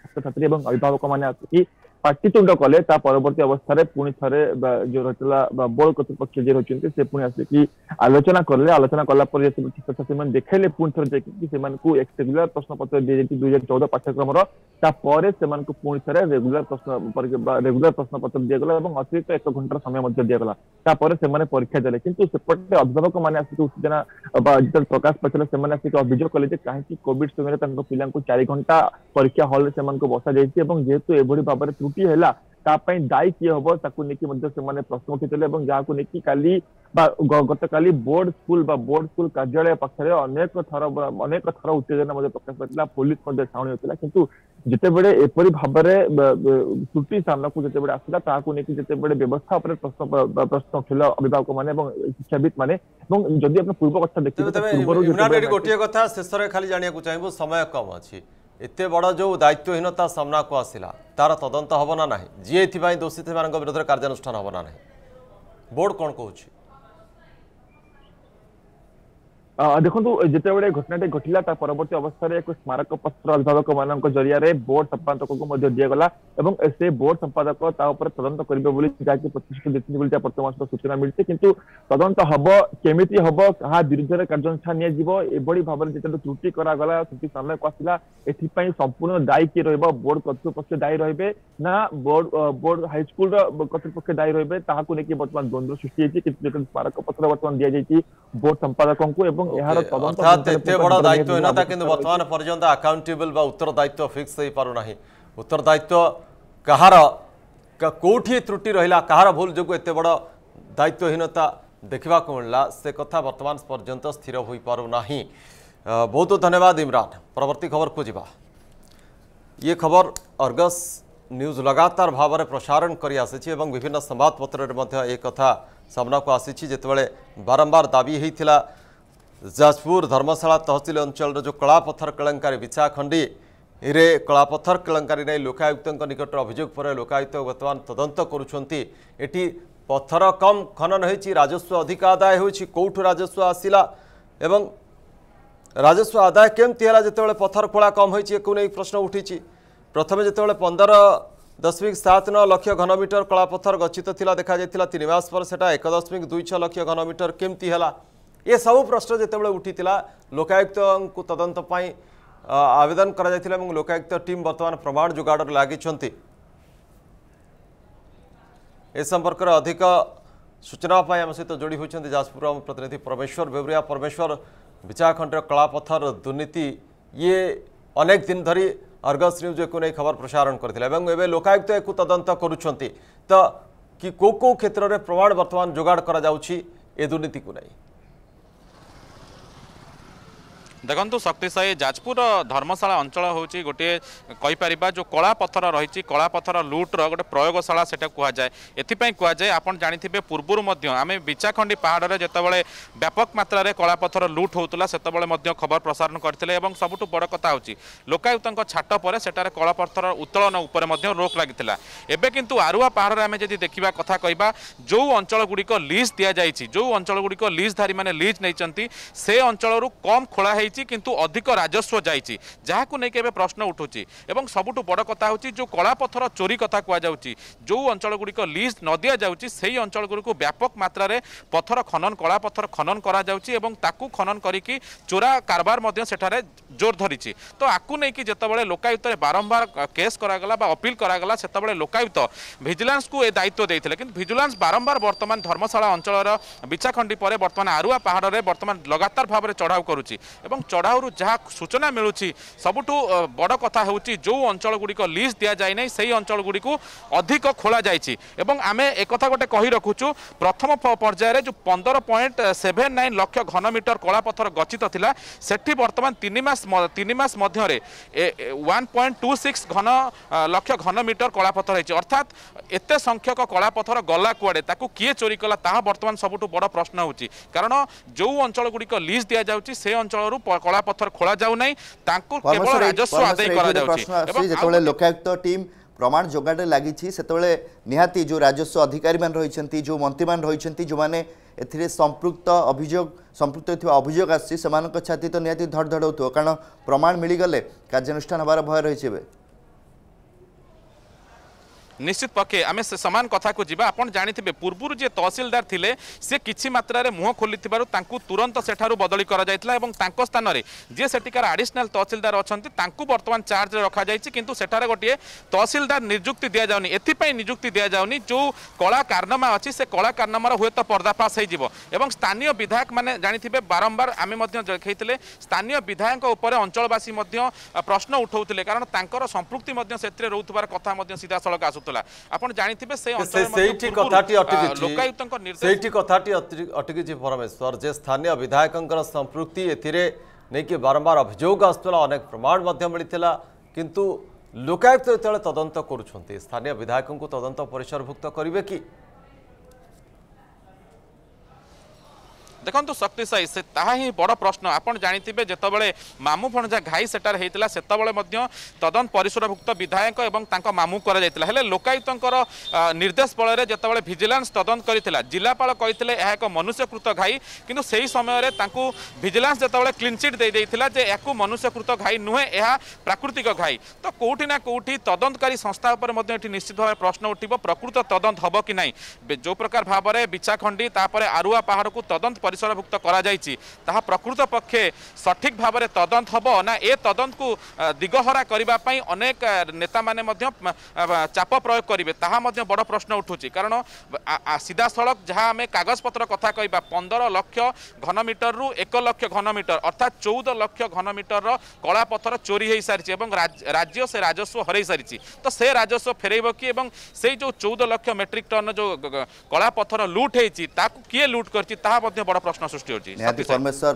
શિક્ષક સત્રી એબંગ આભાવકો મને આકી पाटितुंड कले परवर्त अवस्था पुणी थे जो रही बोर्ड करतृपक्ष जी रही से पुणी आसिक आलोचना कले आलोचना कला शिक्षक साथी देखे पुणी थे जागुला प्रश्न पत्र दी जाती दुई हजार चौदह पाठ्यक्रम तापर से पुणी थे रेगुला प्रश्न रेगुला प्रश्न पत्र दिगला और अतिरिक्त एक घंटार समय दिगलापर से परीक्षा देते किपटे अभिभावक मैंने आसिक उत्तेजना प्रकाश पाते से आसिक अभोग कले कहीं कोड समय पिला चार घंटा परीक्षा हल्रे बसा जाती जेहतु यह भाव में त्रुटि है दायी किए हम ताकि प्रश्न उठी जहाँ को लेकिन कल गत काली बोर्ड स्कूल बोर्ड स्कूल कार्यालय पाखे अनेक थर अनेक थर उत्तेजना प्रकाश पाला पुलिस छाउणी होता कितु जितेबले एपरी भाव त्रुटि सामना को जिते आसला ताकू व्यवस्था प्रश्न प्रश्न उठिल अभिभावक मैंने शिक्षाविद मैंने जदि आप पूर्व कथा देखिए गोटे कथा शेष खाली जाना चाहिए समय कम अच्छी এতে বড় যে দায়িত্বহীনতা সামনা কু আসিলা তার তদন্ত হব না না যিয়ে এপাই দোষী সে বিরুদ্ধে কার্যানুষ্ঠান হব না বোর্ড কোণ কুচি ଦେଖନ୍ତୁ ଯେତେବେଳେ ଘଟଣାଟି ଘଟିଲା ତା ପରବର୍ତ୍ତୀ ଅବସ୍ଥାରେ ଏକ ସ୍ମାରକପତ୍ର ଅଭିଭାବକ ମାନଙ୍କ ଜରିଆରେ ବୋର୍ଡ ସମ୍ପାଦକକୁ ମଧ୍ୟ ଦିଆଗଲା ଏବଂ ସେ ବୋର୍ଡ ସମ୍ପାଦକ ତା ଉପରେ ତଦନ୍ତ କରିବେ ବୋଲି ଯାହାକି ପ୍ରତିଶ୍ରୁତି ଦେଇଛନ୍ତି ବୋଲି ବର୍ତ୍ତମାନ ସୁଦ୍ଧା ସୂଚନା ମିଳିଛି କିନ୍ତୁ ତଦନ୍ତ ହବ କେମିତି ହବ କାହା ବିରୁଦ୍ଧରେ କାର୍ଯ୍ୟାନୁଷ୍ଠାନ ନିଆଯିବ ଏଭଳି ଭାବରେ ଯେତେବେଳେ ତ୍ରୁଟି କରାଗଲା ତ୍ରୁଟି ସାମ୍ନାକୁ ଆସିଲା ଏଥିପାଇଁ ସମ୍ପୂର୍ଣ୍ଣ ଦାୟୀ କିଏ ରହିବ ବୋର୍ଡ କର୍ତ୍ତୃପକ୍ଷ ଦାୟୀ ରହିବେ ନା ବୋର୍ଡ ବୋର୍ଡ ହାଇସ୍କୁଲର କର୍ତ୍ତୃପକ୍ଷ ଦାୟୀ ରହିବେ ତାହାକୁ ନେଇକି ବର୍ତ୍ତମାନ ଦ୍ୱନ୍ଦ୍ୱ ସୃଷ୍ଟି ହେଇଛି କିନ୍ତୁ ଯେତେବେଳେ ସ୍ମାରକପତ୍ର ବର୍ତ୍ତମାନ ଦିଆଯାଇଛି ବୋର୍ଡ ସମ୍ପାଦକଙ୍କୁ ଏବଂ अर्थात एत बड़ दायित्व बर्तमान पर्यटन आकाउंटेबल उत्तर दायित्व फिक्स हो पारना उत्तर दायित्व कहार कौटी त्रुटि रहा कहार भूल जो एत बड़ दायित्वहीनता देखा मिलला से कथा बर्तमान पर्यटन स्थिर हो पारना बहुत धन्यवाद इमरान परवर्त खबर को जी ये खबर अर्गस न्यूज लगातार भाव में प्रसारण करसी और संवादपत्र कथा सामना को आसी जिते बारंबार दाबी होता ଯାଜପୁର ଧର୍ମଶାଳା ତହସିଲ ଅଞ୍ଚଳର ଯେଉଁ କଳାପଥର କେଳଙ୍କାରୀ ବିଛାଖଣ୍ଡିରେ କଳାପଥର କେଳଙ୍କାରୀ ନେଇ ଲୋକାୟୁକ୍ତଙ୍କ ନିକଟରେ ଅଭିଯୋଗ ପରେ ଲୋକାୟୁକ୍ତ ବର୍ତ୍ତମାନ ତଦନ୍ତ କରୁଛନ୍ତି ଏଠି ପଥର କମ୍ ଖନନ ହୋଇଛି ରାଜସ୍ୱ ଅଧିକ ଆଦାୟ ହେଉଛି କେଉଁଠୁ ରାଜସ୍ୱ ଆସିଲା ଏବଂ ରାଜସ୍ୱ ଆଦାୟ କେମିତି ହେଲା ଯେତେବେଳେ ପଥର ଖୋଳା କମ୍ ହୋଇଛି ଏକୁ ନେଇ ପ୍ରଶ୍ନ ଉଠିଛି ପ୍ରଥମେ ଯେତେବେଳେ ପନ୍ଦର ଦଶମିକ ସାତ ନଅ ଲକ୍ଷ ଘନମିଟର କଳାପଥର ଗଚ୍ଛିତ ଥିଲା ଦେଖାଯାଇଥିଲା ତିନି ମାସ ପରେ ସେଟା ଏକ ଦଶମିକ ଦୁଇ ଛଅ ଲକ୍ଷ ଘନମିଟର କେମିତି ହେଲା ये सब प्रश्न जितेबाला उठी लोकायुक्त को तदंत आवेदन कर लोकायुक्त टीम बर्तमान प्रमाण जोगाड़ लगी ए संपर्क में अधिक सूचना आम सहित जोड़ी होती जाजपुर प्रतिनिधि परमेश्वर बेबरिया परमेश्वर विचाखंड कलापथर दुर्नीति ये अनेक दिन धरी अर्गस न्यूज को नहीं खबर प्रसारण कर लोकायुक्त एक तदंत कर तो कि क्षेत्र में प्रमाण बर्तमान जोगाड़ा कर दुर्नीति नहीं ଦେଖନ୍ତୁ ଶକ୍ତିସାହି ଯାଜପୁର ଧର୍ମଶାଳା ଅଞ୍ଚଳ ହେଉଛି ଗୋଟିଏ କହିପାରିବା ଯେଉଁ କଳାପଥର ରହିଛି କଳାପଥର ଲୁଟ୍ର ଗୋଟେ ପ୍ରୟୋଗଶାଳା ସେଟା କୁହାଯାଏ ଏଥିପାଇଁ କୁହାଯାଏ ଆପଣ ଜାଣିଥିବେ ପୂର୍ବରୁ ମଧ୍ୟ ଆମେ ବିଚାଖଣ୍ଡି ପାହାଡ଼ରେ ଯେତେବେଳେ ବ୍ୟାପକ ମାତ୍ରାରେ କଳାପଥର ଲୁଟ୍ ହେଉଥିଲା ସେତେବେଳେ ମଧ୍ୟ ଖବର ପ୍ରସାରଣ କରିଥିଲେ ଏବଂ ସବୁଠୁ ବଡ଼ କଥା ହେଉଛି ଲୋକାୟୁକ୍ତଙ୍କ ଛାଟ ପରେ ସେଠାରେ କଳାପଥର ଉତ୍ତୋଳନ ଉପରେ ମଧ୍ୟ ରୋକ ଲାଗିଥିଲା ଏବେ କିନ୍ତୁ ଆରୁଆ ପାହାଡ଼ରେ ଆମେ ଯଦି ଦେଖିବା କଥା କହିବା ଯେଉଁ ଅଞ୍ଚଳଗୁଡ଼ିକ ଲିଜ୍ ଦିଆଯାଇଛି ଯେଉଁ ଅଞ୍ଚଳଗୁଡ଼ିକ ଲିଜ୍ଧାରୀମାନେ ଲିଜ୍ ନେଇଛନ୍ତି ସେ ଅଞ୍ଚଳରୁ କମ୍ ଖୋଳା ହେଇ যাইছি কিন্তু অধিক রাজস্ব যাইছি যাহাকু নেই এবে প্রশ্ন উঠুছি এবং সবুঠু বড় কথা হচ্ছে যে কলাপথর চোরি কথা কুযাচ্ছে যে অঞ্চলগুড়ি লিজ নদিয়া যাচ্ছে সেই অঞ্চলগুড়ি ব্যাপক মাত্রার পথর খনন কলাপথর খনন করা যাচ্ছে এবং তাকে খনন করি চোরা কারবার সেটার জোর ধরিছি তো আকু নেই যেতবে লোকায়ুক্তরে বারম্বার কেস করাগলা বা অপিল করাগলা সেতবে লোকায়ুক্ত ভিজিলান্স কু এ দায়িত্ব দিয়েছিল কিন্তু ভিজিলান্স বারম্বার বর্তমান ধর্মশালা অঞ্চলর বিচাখণ্ডি পরে বর্তমানে আরুয়া পাহাড়ে বর্তমান লগাতার ভাবে চড়াও করুছি এবং এবং চড়াউর যা সূচনা মিলুছি সবুঠু বড় কথা হচ্ছে যে অঞ্চলগুড়ি লিজ দিয়া যায় না সেই অঞ্চলগুড়ি অধিক খোলা যাই এবং আমি একথা গোটে কহি রাখুছু প্রথম পর্যায়ে যে পনের পয়েন্ট সেভেন নাইন লক্ষ ঘনমিটর কলাপথর গচিত লা সেটি বর্তমান তিন মাস তিন মাস মধ্যে ওয়ান পয়েন্ট টু সিক্স ঘন লক্ষ ঘনমিটর কলাপথর হয়েছে অর্থাৎ এতে সংখ্যক কলাপথর গলা কুয়াড়ে তাকে কিয়ে চোরি কলা তাহা বর্তমান সবুঠ বড় প্রশ্ন হচ্ছে কারণ যে অঞ্চলগুড়ি লিজ দিয়া যাচ্ছে সেই অঞ্চল কলা পথর খোলা যাও নাই তাঙ্কু কেবল রাজস্ব আদায় করা যাচ্ছে এবং যেতবেলে লোকায়ুক্ত টিম প্রমাণ যোগাড়ে লাগিছি সেতবেলে নিহাতি যে রাজস্ব অধিকারী মানে রয়েছেন যে মন্ত্রী মানে রয়েছেন যে এতে সম্পৃক্ত অভিযোগ সম্পৃক্ত হয়ে অভিযোগ আসছে সে ছাতি তো নিহাতি ধড় ধড় হোক কারণ প্রমাণ মিলিগলে কার্যানুষ্ঠান হবার ভয় রয়েছে নিশ্চিত পক্ষে আমি ସେ ସମାନ କଥାକୁ ଯିବା ଆପଣ ଜାଣିଥିବେ ପୂର୍ବରୁ ଯିଏ ତହସିଲଦାର ଥିଲେ ସେ କିଛି ମାତ୍ରାରେ ମୁହଁ ଖୋଲିଥିବାରୁ ତାଙ୍କୁ ତୁରନ୍ତ ସେଠାରୁ ବଦଳି କରାଯାଇଥିଲା ଏବଂ ତାଙ୍କ ସ୍ଥାନରେ ଯିଏ ସେଠିକାର ଆଡିସନାଲ ତହସିଲଦାର ଅଛନ୍ତି ତାଙ୍କୁ ବର୍ତ୍ତମାନ ଚାର୍ଜରେ ରଖାଯାଇଛି କିନ୍ତୁ ସେଠାରେ ଗୋଟିଏ ତହସିଲଦାର ନିଯୁକ୍ତି ଦିଆଯାଉନି ଏଥିପାଇଁ ନିଯୁକ୍ତି ଦିଆଯାଉନି ଯେଉଁ କଳା କାରନାମା ଅଛି ସେ କଳା କାରନାମାର ହୁଏତ ପର୍ଦ୍ଦାଫାଶ ହୋଇଯିବ ଏବଂ ସ୍ଥାନୀୟ ବିଧାୟକମାନେ ଜାଣିଥିବେ ବାରମ୍ବାର ଆମେ ମଧ୍ୟ ଦେଖାଇଥିଲେ ସ୍ଥାନୀୟ ବିଧାୟକଙ୍କ ଉପରେ ଅଞ୍ଚଳବାସୀ ମଧ୍ୟ ପ୍ରଶ୍ନ ଉଠାଉଥିଲେ କାରଣ ତାଙ୍କର ସମ୍ପୃକ୍ତି ମଧ୍ୟ ସେଥିରେ ରହୁଥିବାର କଥା ମଧ୍ୟ ସିଧାସଳଖ ଆସୁଥିଲା ହେଉଥିଲା ଆପଣ ଜାଣିଥିବେ ସେ ସେଇଠି କଥାଟି ଅଟକିଛି ସେଇଠି କଥାଟି ଅଟକିଛି ପରମେଶ୍ୱର ଯେ ସ୍ଥାନୀୟ ବିଧାୟକଙ୍କର ସମ୍ପୃକ୍ତି ଏଥିରେ ନେଇକି ବାରମ୍ବାର ଅଭିଯୋଗ ଆସୁଥିଲା ଅନେକ ପ୍ରମାଣ ମଧ୍ୟ ମିଳିଥିଲା କିନ୍ତୁ ଲୋକାୟୁକ୍ତ ଯେତେବେଳେ ତଦନ୍ତ କରୁଛନ୍ତି ସ୍ଥାନୀୟ ବିଧାୟକଙ୍କୁ ତଦନ୍ତ ପରିସରଭୁକ୍ତ କରିବେ କି ଦେଖନ୍ତୁ ଶକ୍ତି ସାହି ସେ ତାହା ହିଁ ବଡ଼ ପ୍ରଶ୍ନ ଆପଣ ଜାଣିଥିବେ ଯେତେବେଳେ ମାମୁଁ ଭଣଜା ଘାଇ ସେଠାରେ ହେଇଥିଲା ସେତେବେଳେ ମଧ୍ୟ ତଦନ୍ତ ପରିସରଭୁକ୍ତ ବିଧାୟକ ଏବଂ ତାଙ୍କ ମାମୁଁ କରାଯାଇଥିଲା ହେଲେ ଲୋକାୟୁକ୍ତଙ୍କର ନିର୍ଦ୍ଦେଶ ବଳରେ ଯେତେବେଳେ ଭିଜିଲାନ୍ସ ତଦନ୍ତ କରିଥିଲା ଜିଲ୍ଲାପାଳ କହିଥିଲେ ଏହା ଏକ ମନୁଷ୍ୟକୃତ ଘାଇ କିନ୍ତୁ ସେହି ସମୟରେ ତାଙ୍କୁ ଭିଜିଲାନ୍ସ ଯେତେବେଳେ କ୍ଲିନ୍ଚିଟ୍ ଦେଇଦେଇଥିଲା ଯେ ଏହାକୁ ମନୁଷ୍ୟକୃତ ଘାଇ ନୁହେଁ ଏହା ପ୍ରାକୃତିକ ଘାଇ ତ କେଉଁଠି ନା କେଉଁଠି ତଦନ୍ତକାରୀ ସଂସ୍ଥା ଉପରେ ମଧ୍ୟ ଏଠି ନିଶ୍ଚିତ ଭାବେ ପ୍ରଶ୍ନ ଉଠିବ ପ୍ରକୃତ ତଦନ୍ତ ହେବ କି ନାହିଁ ଯେଉଁ ପ୍ରକାର ଭାବରେ ବିଚାଖଣ୍ଡି ତାପରେ ଆରୁଆ ପାହାଡ଼କୁ ତଦନ୍ତ পরিসরভুক্ত করা যাইছি তাহা প্রকৃত পক্ষে সঠিক ভাবে তদন্ত হব না এ তদন্তকু দিগহরা করা অনেক নেতা মানে চাপ প্রয়োগ করবে তাহা বড় প্রশ্ন উঠুছি কারণ সিধাসলখ যা আমি কাগজপত্র কথা কহা পনেরো লক্ষ ঘনমিটর এক লক্ষ ঘনমিটর অর্থাৎ চৌদ লক্ষ ঘনমিটর কলাপথর চোরি হয়ে সারিছে এবং রাজ্য সে রাজস্ব হরাই সারিছে তো সে রাজস্ব ফেরাইব কি এবং সেই যে চৌদ লক্ষ মেট্রিক টন যে কলাপথর লুট হয়েছি তাকে কি লুট করছে তাহা বড় ପ୍ରଶ୍ନ ସୃଷ୍ଟି ହେଉଛି ନିହାତି ପରମେଶ୍ୱର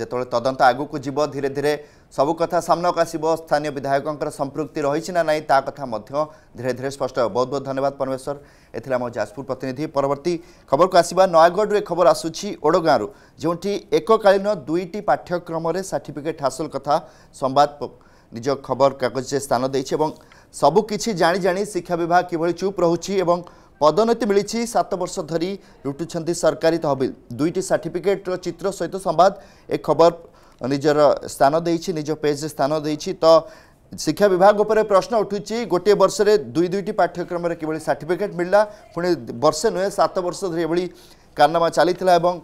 ଯେତେବେଳେ ତଦନ୍ତ ଆଗକୁ ଯିବ ଧୀରେ ଧୀରେ ସବୁ କଥା ସାମ୍ନାକୁ ଆସିବ ସ୍ଥାନୀୟ ବିଧାୟକଙ୍କର ସମ୍ପୃକ୍ତି ରହିଛି ନା ନାହିଁ ତା କଥା ମଧ୍ୟ ଧୀରେ ଧୀରେ ସ୍ପଷ୍ଟ ହେବ ବହୁତ ବହୁତ ଧନ୍ୟବାଦ ପରମେଶ୍ୱର ଏଥିରେ ଆମ ଯାଜପୁର ପ୍ରତିନିଧି ପରବର୍ତ୍ତୀ ଖବରକୁ ଆସିବା ନୟାଗଡ଼ରୁ ଏ ଖବର ଆସୁଛି ଓଡ଼ଗାଁରୁ ଯେଉଁଠି ଏକକାଳୀନ ଦୁଇଟି ପାଠ୍ୟକ୍ରମରେ ସାର୍ଟିଫିକେଟ୍ ହାସଲ କଥା ସମ୍ବାଦ ନିଜ ଖବର କାଗଜରେ ସ୍ଥାନ ଦେଇଛି ଏବଂ ସବୁକିଛି ଜାଣି ଜାଣି ଶିକ୍ଷା ବିଭାଗ କିଭଳି ଚୁପ୍ ରହୁଛି ଏବଂ ପଦୋନ୍ନତି ମିଳିଛି ସାତ ବର୍ଷ ଧରି ଲୁଟୁଛନ୍ତି ସରକାରୀ ତହବିଲ ଦୁଇଟି ସାର୍ଟିଫିକେଟ୍ର ଚିତ୍ର ସହିତ ସମ୍ବାଦ ଏ ଖବର ନିଜର ସ୍ଥାନ ଦେଇଛି ନିଜ ପେଜ୍ରେ ସ୍ଥାନ ଦେଇଛି ତ ଶିକ୍ଷା ବିଭାଗ ଉପରେ ପ୍ରଶ୍ନ ଉଠୁଛି ଗୋଟିଏ ବର୍ଷରେ ଦୁଇ ଦୁଇଟି ପାଠ୍ୟକ୍ରମରେ କିଭଳି ସାର୍ଟିଫିକେଟ୍ ମିଳିଲା ପୁଣି ବର୍ଷେ ନୁହେଁ ସାତ ବର୍ଷ ଧରି ଏଭଳି କାରନାମା ଚାଲିଥିଲା ଏବଂ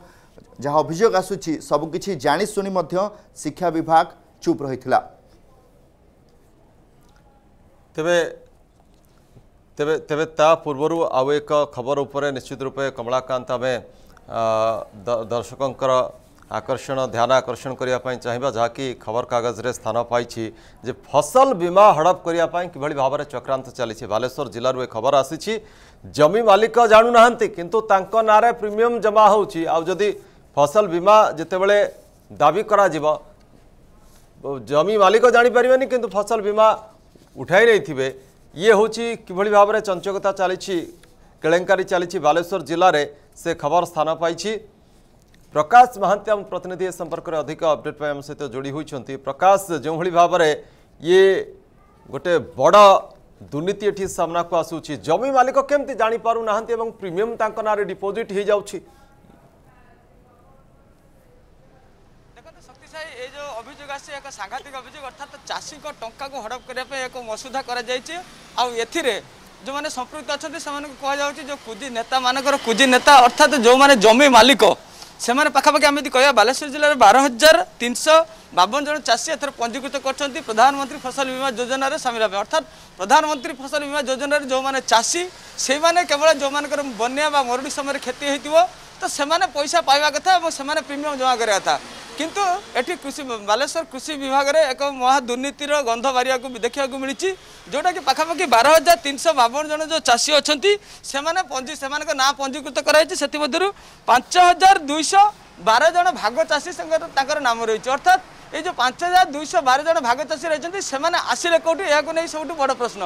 ଯାହା ଅଭିଯୋଗ ଆସୁଛି ସବୁକିଛି ଜାଣିଶୁଣି ମଧ୍ୟ ଶିକ୍ଷା ବିଭାଗ ଚୁପ୍ ରହିଥିଲା ତେବେ ତେବେ ତେବେ ତା ପୂର୍ବରୁ ଆଉ ଏକ ଖବର ଉପରେ ନିଶ୍ଚିତ ରୂପେ କମଳାକାନ୍ତ ଆମେ ଦର୍ଶକଙ୍କର আকর্ষণ ধ্যান আকর্ষণ করা চাহিবা যা কি খবরকাগজে স্থান পাইছি যে ফসল বীমা হড়প করা কিভাবে ভাবে চক্রান্ত চালছে বালেশ্বর জেলার এ খবর আসিছি জমি মালিক জাণু না কিন্তু তাঁক নাঁরে প্রিমিয়ম জমা হচ্ছে আদি ফসল বীমা যেতবে দাবি করা যাব জমি মালিক জাঁপারে কিন্তু ফসল বীমা উঠাই নেই ଇଏ ହେଉଛି କିଭଳି ଭାବରେ ଚଞ୍ଚକତା ଚାଲିଛି କେଳେଙ୍କାରୀ ଚାଲିଛି ବାଲେଶ୍ୱର ଜିଲ୍ଲାରେ ସେ ଖବର ସ୍ଥାନ ପାଇଛି ପ୍ରକାଶ ମହାନ୍ତି ଆମ ପ୍ରତିନିଧି ଏ ସମ୍ପର୍କରେ ଅଧିକ ଅପଡେଟ୍ ପାଇଁ ଆମ ସହିତ ଯୋଡ଼ି ହୋଇଛନ୍ତି ପ୍ରକାଶ ଯେଉଁଭଳି ଭାବରେ ଇଏ ଗୋଟେ ବଡ଼ ଦୁର୍ନୀତି ଏଠି ସାମ୍ନାକୁ ଆସୁଛି ଜମି ମାଲିକ କେମିତି ଜାଣିପାରୁନାହାନ୍ତି ଏବଂ ପ୍ରିମିୟମ୍ ତାଙ୍କ ନାଁରେ ଡିପୋଜିଟ୍ ହୋଇଯାଉଛି ଆସି ଏକ ସାଂଘାତିକ ଅଭିଯୋଗ ଅର୍ଥାତ ଚାଷୀଙ୍କ ଟଙ୍କାକୁ ହଡ଼ପ କରିବା ପାଇଁ ଏକ ମସୁଧା କରାଯାଇଛି ଆଉ ଏଥିରେ ଯେଉଁମାନେ ସମ୍ପୃକ୍ତ ଅଛନ୍ତି ସେମାନଙ୍କୁ କୁହାଯାଉଛି ଯେଉଁ କୁଜି ନେତାମାନଙ୍କର କୁଜି ନେତା ଅର୍ଥାତ ଯେଉଁମାନେ ଜମି ମାଲିକ ସେମାନେ ପାଖାପାଖି ଆମେ ଯଦି କହିବା ବାଲେଶ୍ୱର ଜିଲ୍ଲାରେ ବାର ହଜାର ତିନିଶହ ବାବନ ଜଣ ଚାଷୀ ଏଥର ପଞ୍ଜୀକୃତ କରିଛନ୍ତି ପ୍ରଧାନମନ୍ତ୍ରୀ ଫସଲ ବୀମା ଯୋଜନାରେ ସାମିଲ ହେବେ ଅର୍ଥାତ୍ ପ୍ରଧାନମନ୍ତ୍ରୀ ଫସଲ ବୀମା ଯୋଜନାରେ ଯେଉଁମାନେ ଚାଷୀ ସେଇମାନେ କେବଳ ଯେଉଁମାନଙ୍କର ବନ୍ୟା ବା ମରୁଡ଼ି ସମୟରେ କ୍ଷତି ହୋଇଥିବ ତ ସେମାନେ ପଇସା ପାଇବା କଥା ଏବଂ ସେମାନେ ପ୍ରିମିୟମ୍ ଜମା କରିବା କଥା କିନ୍ତୁ ଏଠି କୃଷି ବାଲେଶ୍ୱର କୃଷି ବିଭାଗରେ ଏକ ମହା ଦୁର୍ନୀତିର ଗନ୍ଧ ବାହାରିବାକୁ ଦେଖିବାକୁ ମିଳିଛି ଯେଉଁଟାକି ପାଖାପାଖି ବାର ହଜାର ତିନିଶହ ବାବନ ଜଣ ଯେଉଁ ଚାଷୀ ଅଛନ୍ତି ସେମାନେ ପଞ୍ଜି ସେମାନଙ୍କ ନାଁ ପଞ୍ଜୀକୃତ କରାଯାଇଛି ସେଥିମଧ୍ୟରୁ ପାଞ୍ଚ ହଜାର ଦୁଇଶହ ବାର ଜଣ ଭାଗ ଚାଷୀ ତାଙ୍କର ନାମ ରହିଛି ଅର୍ଥାତ୍ এই যে পাঁচ হাজার দুইশহ বার জন ভাগ চাষী রয়েছেন সেমানে আসলে কোটি এখন সবুঠু বড় প্রশ্ন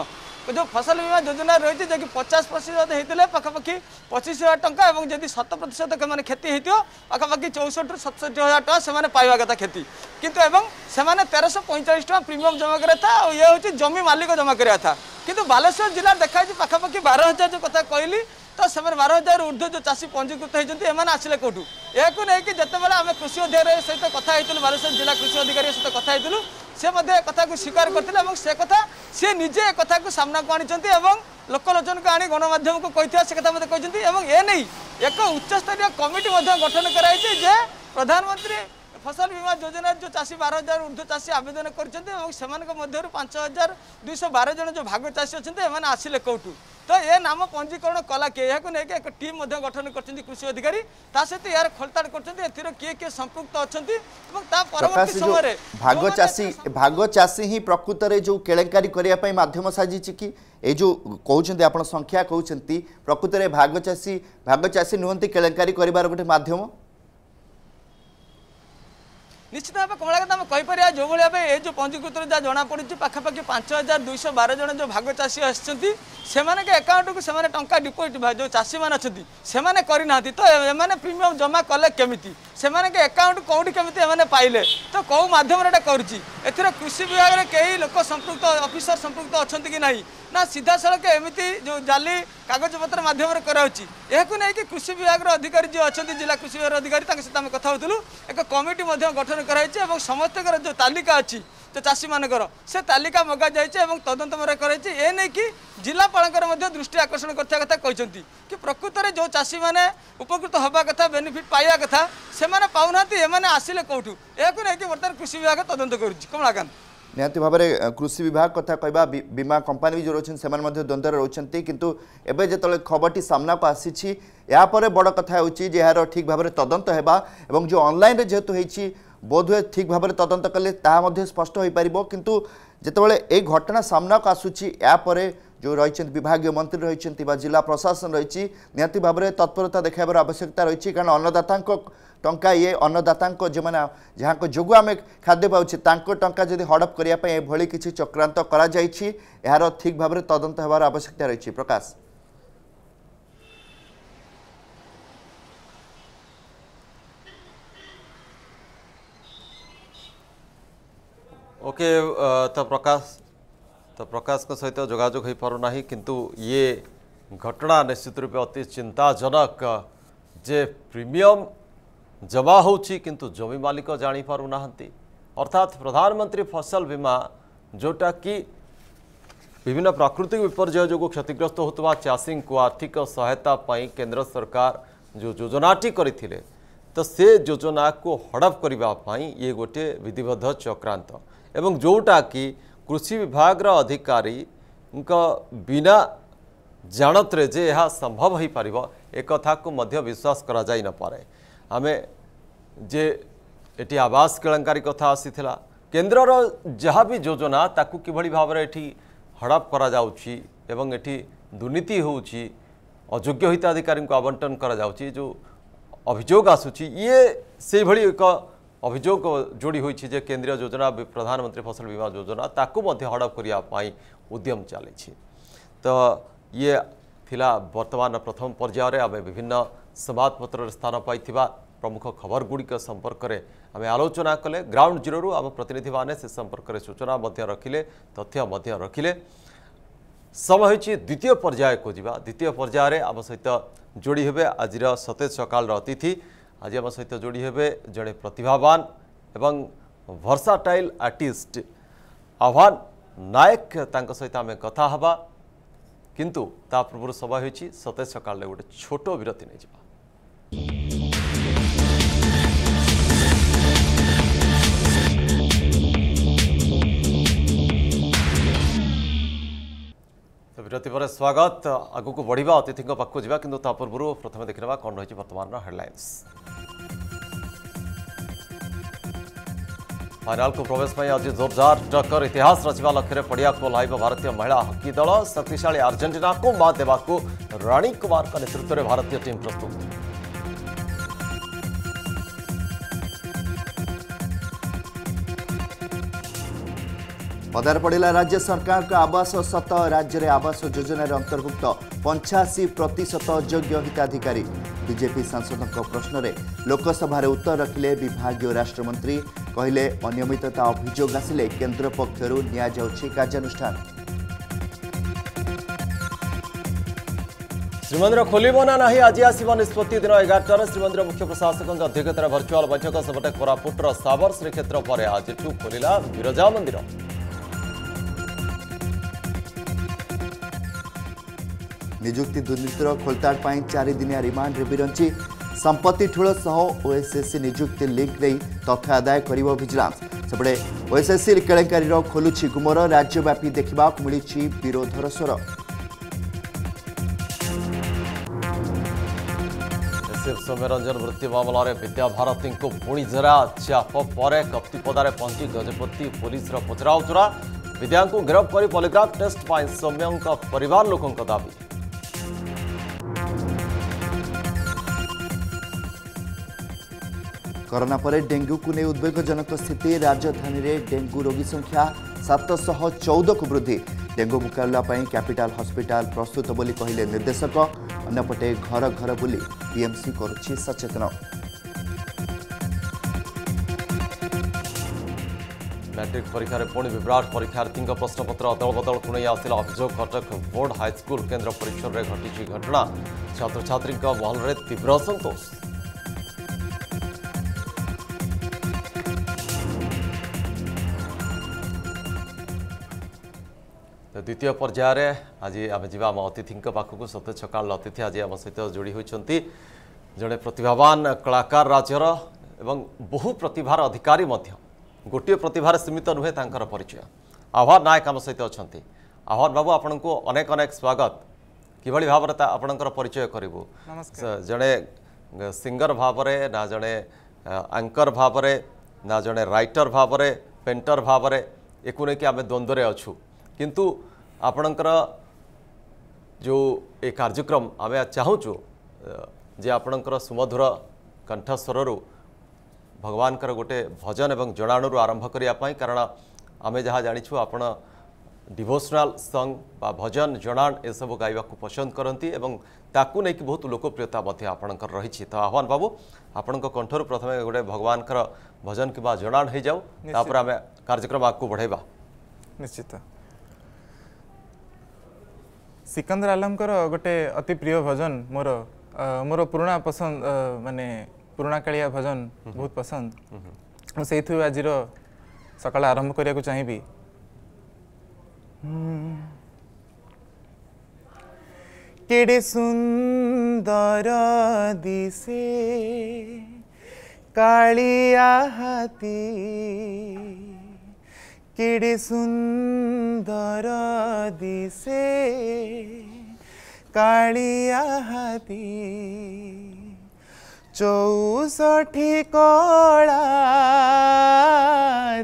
যে ফসল বীমা যোজনা রয়েছে যে কি পচাশ প্রতিশত হয়েছে পাখাপাখি পঁচিশ হাজার টাকা এবং যদি শত প্রতিশত মানে ক্ষতি হয়েছে পাখাপাখি চৌষটু সতষট্টি হাজার টাকা সে পাইবা কথা ক্ষতি কিন্তু এবং সে তেরশো পঁয়তাল্লিশ টাকা প্রিমিয়াম জমা করা থা ইয়ে হচ্ছে জমি মালিক জমা করা থা কিন্তু বালেশ্বর জেলার দেখা যাচ্ছে পাখাপাখি বার হাজার যে কথা কহিলি তো সে বার হাজার ঊর্ধ্ব যে চাষী পঞ্জীকৃত হয়েছেন এমন আসলে কোটু ଏହାକୁ ନେଇକି ଯେତେବେଳେ ଆମେ କୃଷି ଅଧ୍ୟାୟରେ ସହିତ କଥା ହେଇଥିଲୁ ବାଲେଶ୍ୱର ଜିଲ୍ଲା କୃଷି ଅଧିକାରୀ ସହିତ କଥା ହେଇଥିଲୁ ସେ ମଧ୍ୟ ଏ କଥାକୁ ସ୍ୱୀକାର କରିଥିଲେ ଏବଂ ସେ କଥା ସେ ନିଜେ ଏ କଥାକୁ ସାମ୍ନାକୁ ଆଣିଛନ୍ତି ଏବଂ ଲୋକଲୋଚନକୁ ଆଣି ଗଣମାଧ୍ୟମକୁ କହିଥିବା ସେ କଥା ମଧ୍ୟ କହିଛନ୍ତି ଏବଂ ଏ ନେଇ ଏକ ଉଚ୍ଚସ୍ତରୀୟ କମିଟି ମଧ୍ୟ ଗଠନ କରାଯାଇଛି ଯେ ପ୍ରଧାନମନ୍ତ୍ରୀ ফসল বীমা যোজনার যে চাষি বার হাজার ঊর্ধ্ব চাষী আবেদন করছেন এবং সে মধ্যে পাঁচ হাজার দুইশ বার জন যে ভাগ চাষী অনেক এমন আসলে কোটু তো এ নাম পঞ্জীকরণ কলা কে এখন এক টিম গঠন করছেন কৃষি অধিকারী তা সহ এর খোলতাড় করছেন এর কে কে সম্পৃক্ত অনেক এবং তা পরবর্তী সময় ভাগ চাষী ভাগ চাষী হি প্রকৃতরে যে কেলেঙ্কারি করা মাধ্যম সাজিছে কি এই যে কৌন আপনার সংখ্যা কৌন প্রকৃতরে ভাগ চাষী ভাগ চাষী নুহতি কেলেঙ্কারি করবার গোটে মাধ্যম নিশ্চিত ভাবে কমলাকান্ত আমি কইপারা যেভাবে ভাবে এই যে পঞ্জীকৃতর যা জনাপড়ছে পাখাপাখি পাঁচ হাজার দুইশ বার জন যে ভাগ চাষী আসছেন সেমানক একাউন্টকু সে টঙ্কা ডিপোজিট যে চাষী মানে অনেক সে করে না তো এমানে প্রিমিয়াম জমা কলে কেমিতি সেমানক একাউন্ট কোটি কেমিতি এমানে পাইলে তো কেউ মাধ্যমে এটা করছি এর কৃষি বিভাগের কেই লোক সম্পৃক্ত অফিসর সম্পৃক্ত অনেক কি না ନା ସିଧାସଳଖ ଏମିତି ଯେଉଁ ଜାଲି କାଗଜପତ୍ର ମାଧ୍ୟମରେ କରାହେଉଛି ଏହାକୁ ନେଇକି କୃଷି ବିଭାଗର ଅଧିକାରୀ ଯିଏ ଅଛନ୍ତି ଜିଲ୍ଲା କୃଷି ବିଭାଗର ଅଧିକାରୀ ତାଙ୍କ ସହିତ ଆମେ କଥା ହେଉଥିଲୁ ଏକ କମିଟି ମଧ୍ୟ ଗଠନ କରାଯାଇଛି ଏବଂ ସମସ୍ତଙ୍କର ଯେଉଁ ତାଲିକା ଅଛି ଯେଉଁ ଚାଷୀମାନଙ୍କର ସେ ତାଲିକା ମଗାଯାଇଛି ଏବଂ ତଦନ୍ତମୂଳକ କରାଯାଇଛି ଏ ନେଇକି ଜିଲ୍ଲାପାଳଙ୍କର ମଧ୍ୟ ଦୃଷ୍ଟି ଆକର୍ଷଣ କରିଥିବା କଥା କହିଛନ୍ତି କି ପ୍ରକୃତରେ ଯେଉଁ ଚାଷୀମାନେ ଉପକୃତ ହେବା କଥା ବେନିଫିଟ୍ ପାଇବା କଥା ସେମାନେ ପାଉନାହାନ୍ତି ଏମାନେ ଆସିଲେ କେଉଁଠୁ ଏହାକୁ ନେଇକି ବର୍ତ୍ତମାନ କୃଷି ବିଭାଗ ତଦନ୍ତ କରୁଛି କମଳାକାନ୍ତ ନିହାତି ଭାବରେ କୃଷି ବିଭାଗ କଥା କହିବା ବୀମା କମ୍ପାନୀ ବି ଯେଉଁ ରହୁଛନ୍ତି ସେମାନେ ମଧ୍ୟ ଦ୍ୱନ୍ଦ୍ୱରେ ରହୁଛନ୍ତି କିନ୍ତୁ ଏବେ ଯେତେବେଳେ ଖବରଟି ସାମ୍ନାକୁ ଆସିଛି ଏହାପରେ ବଡ଼ କଥା ହେଉଛି ଯେ ଏହାର ଠିକ୍ ଭାବରେ ତଦନ୍ତ ହେବା ଏବଂ ଯେଉଁ ଅନଲାଇନ୍ରେ ଯେହେତୁ ହେଇଛି ବୋଧହୁଏ ଠିକ୍ ଭାବରେ ତଦନ୍ତ କଲେ ତାହା ମଧ୍ୟ ସ୍ପଷ୍ଟ ହୋଇପାରିବ କିନ୍ତୁ ଯେତେବେଳେ ଏହି ଘଟଣା ସାମ୍ନାକୁ ଆସୁଛି ଏହାପରେ ଯେଉଁ ରହିଛନ୍ତି ବିଭାଗୀୟ ମନ୍ତ୍ରୀ ରହିଛନ୍ତି ବା ଜିଲ୍ଲା ପ୍ରଶାସନ ରହିଛି ନିହାତି ଭାବରେ ତତ୍ପରତା ଦେଖାଇବାର ଆବଶ୍ୟକତା ରହିଛି କାରଣ ଅନ୍ନଦାତାଙ୍କ ଟଙ୍କା ଇଏ ଅନ୍ନଦାତାଙ୍କ ଯେଉଁମାନେ ଯାହାଙ୍କ ଯୋଗୁଁ ଆମେ ଖାଦ୍ୟ ପାଉଛେ ତାଙ୍କ ଟଙ୍କା ଯଦି ହଡ଼ପ କରିବା ପାଇଁ ଏଭଳି କିଛି ଚକ୍ରାନ୍ତ କରାଯାଇଛି ଏହାର ଠିକ୍ ଭାବରେ ତଦନ୍ତ ହେବାର ଆବଶ୍ୟକତା ରହିଛି ପ୍ରକାଶ ओके okay, तो प्रकाश તો પ્રકાશ ક સહિત જોગાજોગ હઈ પરો નહી કિંંતુ યે ઘટના નિશ્ચિત રૂપે અત્યંત ચિંતાજનક જે પ્રીમિયમ જવા હોઉચી કિંંતુ જમીન માલિકો જાણી પરુ નહંતિ અર્થાત પ્રધાનમંત્રી ફસલ વીમા જોટા કી વિવિન પ્રકૃતિક વિપર્જય જોગો ક્ષતિગ્રસ્ત હોતવા ચાસિંગ કુ આર્થિક સહાયતા પરઈ કેન્દ્ર સરકાર જો યોજનાટી કરી થીલે તો સે યોજના કો હડપ કરીવા પઈ યે ગોટે વિધિવદ્ધ ચક્રાંત અને જોટા કી कृषि विभाग अधिकारी बिना जाणत जे यह संभव हो पार एक विश्वास कर पाए आम जे ये आवास केलंकारी कथा आसी केन्द्र जहाँ भी योजना ताकू कि भाव हड़प कर दुर्नीति होजोग्य हिताधिकारी आवंटन कर अभोग आसू से एक अभियोग जोडी होई जे केंद्रीय योजना प्रधानमंत्री फसल बिमा जोजनाप उद्यम चाहिँ त इला बर्तम पर्यायर आम विभिन्न सम्वादपत्र स्थान प्रमुख खबर गुडिक सम्पर्कले आलोचना कले ग्राउन्ड जिरोहरू आम प्रतिनिधि सूचना तथ्य समय हुन्छ द्वितीय पर्यायको ज्वितीय पर्यायर आम सहित जोडिएर सते सकालर अतिथि আজ আমার সহ যোড়ি হবে জনে প্রতিভাবান এবং ভরসাটাইল আর্টিস্ট আহ্বান নায়ক তাঙ্ক সহ আমি কথা হবা কিন্তু তা পূর্ব সভা হয়েছি সতেজ সকালে গোটে ছোট বিরতি নিয়ে যা विरति पर स्वागत आगक बढ़िया अतिथि पाक जा पूर्व प्रथम देखने कौन रही बर्तमान हेडलैंस फाइनाल को प्रवेश आज जोरदार टक्कर इतिहास रचा लक्ष्य में पड़िया को लाइव भारतीय महिला हकी दल शक्तिशा आर्जेटिना को मात देवा राणी कुमार नेतृत्व में भारतीय टीम प्रस्तुत পদারপড়িলা রাজ্য সরকার কা আবাস সত রাজ্যরে আবাস যোজনাৰ অন্তৰভুক্ত 85% যোগ্য হিতাধিকাৰী বিজেপি সাংসদৰ প্ৰশ্নৰে লোকসভাৰ উত্তৰ ৰখিলে বিভাগীয় ৰাষ্ট্ৰমন্ত্ৰী ক'হিলে অনিয়মিততা অভিযোগ আছিলে কেন্দ্ৰপক্ষৰু নিয়া যাওচি কাৰ্যঅনুষ্ঠান। শিবমন্দ্র খুলিবোনা নাহি আজি আছিব নিস্বতী দিন 11 তাৰিখে শিবমন্দ্র মুখ্য প্ৰশাসকৰ অধ্যক্ষতাৰ ভার্চুৱেল মঞ্চৰ সভাত কোৰাপুৰ সৱৰ ශ্ৰীক্ষেত্ৰত গৰে আজিটো খুলিলা ভৰজা মন্দিৰ। निजुक्ति दुर्नीतिर खोलताड़ रिमांड चारिदिनिया भी रही संपत्ति ठूल सह ओएसएससी निजुक्ति लिंक नहीं तथ्य आदाय कर भिजिला सेपटे ओएसएससी केलेकारी खोलुची गुमर राज्यव्यापी देखा मिली विरोधर स्वर सौम्यरंजन मृत्यु मामलें विद्याभारती पुणी जेरा चाप पर कप्तिपदार पहुंची गजपति पुलिस पचराउरा विद्या गिरफ्त कर पलिग्राफ टेस्ट सौम्य पर लोकों दावी करोना पर डेंगू को नहीं उद्वेगजनक स्थित राजधानी में डेंगू रोगी संख्या सतश चौद को वृद्धि डेंगू मुकबिला कैपिटल हॉस्पिटल प्रस्तुत बोली कहले निर्देशक अंपटे घर घर बुली पीएमसी कर सचेतन मैट्रिक परीक्षा पुणी विराट परीक्षार्थी प्रश्नपत्र अदल बदल को नहीं आसा अभोग कटक बोर्ड हाईस्कल केन्द्र परीक्षण में घटी घटना छात्र छात्री महल में तीव्र असंतोष দ্বিতীয় পর্যায়ে আজ আমি যা আম অতিথি পাখক সতেজ সকাল অতিথি আজ আম সহ যোড়ি হয়েছেন জনে প্রতিভাবান কলাকার রাজ্যর এবং বহু প্রতিভার অধিকারী মধ্য গোটিয়ে প্রতিভার সীমিত নুহে তাঁর পরিচয় আহ্বান নায়ক আম সহ অনেক আহ্বান বাবু আপনার অনেক অনেক স্বাগত কিভাবে ভাবে আপনার পরিচয় করবু জনে সিঙ্গর ভাবে না জনে আঙ্কর ভাবে না জনে রাইটর ভাবে পেন্টর ভাবে একু নেই আমি দ্বন্দ্বরে অছু কিন্তু ଆପଣଙ୍କର ଯେଉଁ ଏ କାର୍ଯ୍ୟକ୍ରମ ଆମେ ଚାହୁଁଛୁ ଯେ ଆପଣଙ୍କର ସୁମଧୁର କଣ୍ଠସ୍ୱରରୁ ଭଗବାନଙ୍କର ଗୋଟେ ଭଜନ ଏବଂ ଜଣାଣରୁ ଆରମ୍ଭ କରିବା ପାଇଁ କାରଣ ଆମେ ଯାହା ଜାଣିଛୁ ଆପଣ ଡିଭୋସନାଲ୍ ସଙ୍ଗ୍ ବା ଭଜନ ଜଣାଣ ଏସବୁ ଗାଇବାକୁ ପସନ୍ଦ କରନ୍ତି ଏବଂ ତାକୁ ନେଇକି ବହୁତ ଲୋକପ୍ରିୟତା ମଧ୍ୟ ଆପଣଙ୍କର ରହିଛି ତ ଆହ୍ୱାନ ବାବୁ ଆପଣଙ୍କ କଣ୍ଠରୁ ପ୍ରଥମେ ଗୋଟେ ଭଗବାନଙ୍କର ଭଜନ କିମ୍ବା ଜଣାଣ ହୋଇଯାଉ ତାପରେ ଆମେ କାର୍ଯ୍ୟକ୍ରମ ଆଗକୁ ବଢ଼ାଇବା ନିଶ୍ଚିତ ସିକନ୍ଦର ଆଲମଙ୍କର ଗୋଟେ ଅତି ପ୍ରିୟ ଭଜନ ମୋର ମୋର ପୁରୁଣା ପସନ୍ଦ ମାନେ ପୁରୁଣାକାଳିଆ ଭଜନ ବହୁତ ପସନ୍ଦ ମୁଁ ସେଇଥିରୁ ଆଜିର ସକାଳ ଆରମ୍ଭ କରିବାକୁ ଚାହିଁବି କେଡ଼େ ସୁନ୍ଦର ଦିଶେ କାଳିଆ ହାତୀ केड़े सुंदर दिसे कालिया हाती চৌষঠি কলা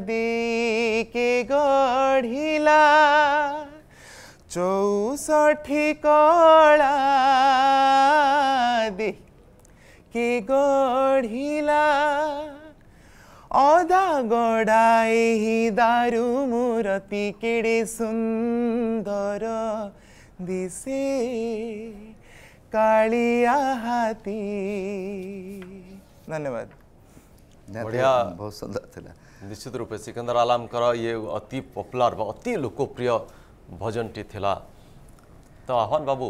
দিকে গঢ়িলা চৌষঠি কলা দিকে গঢ়িলা অদা গড়ায় হি দারু মূরতি কেড়ে সুন্দর দিশে কালিয়া হাতি ধন্যবাদ बढ़िया बहुत सुंदर थिला निश्चित रूप से सिकंदर आलम आलमकर ये अति पॉपुलर व अति लोकप्रिय भजन भजनटी थिला तो आह्वान बाबू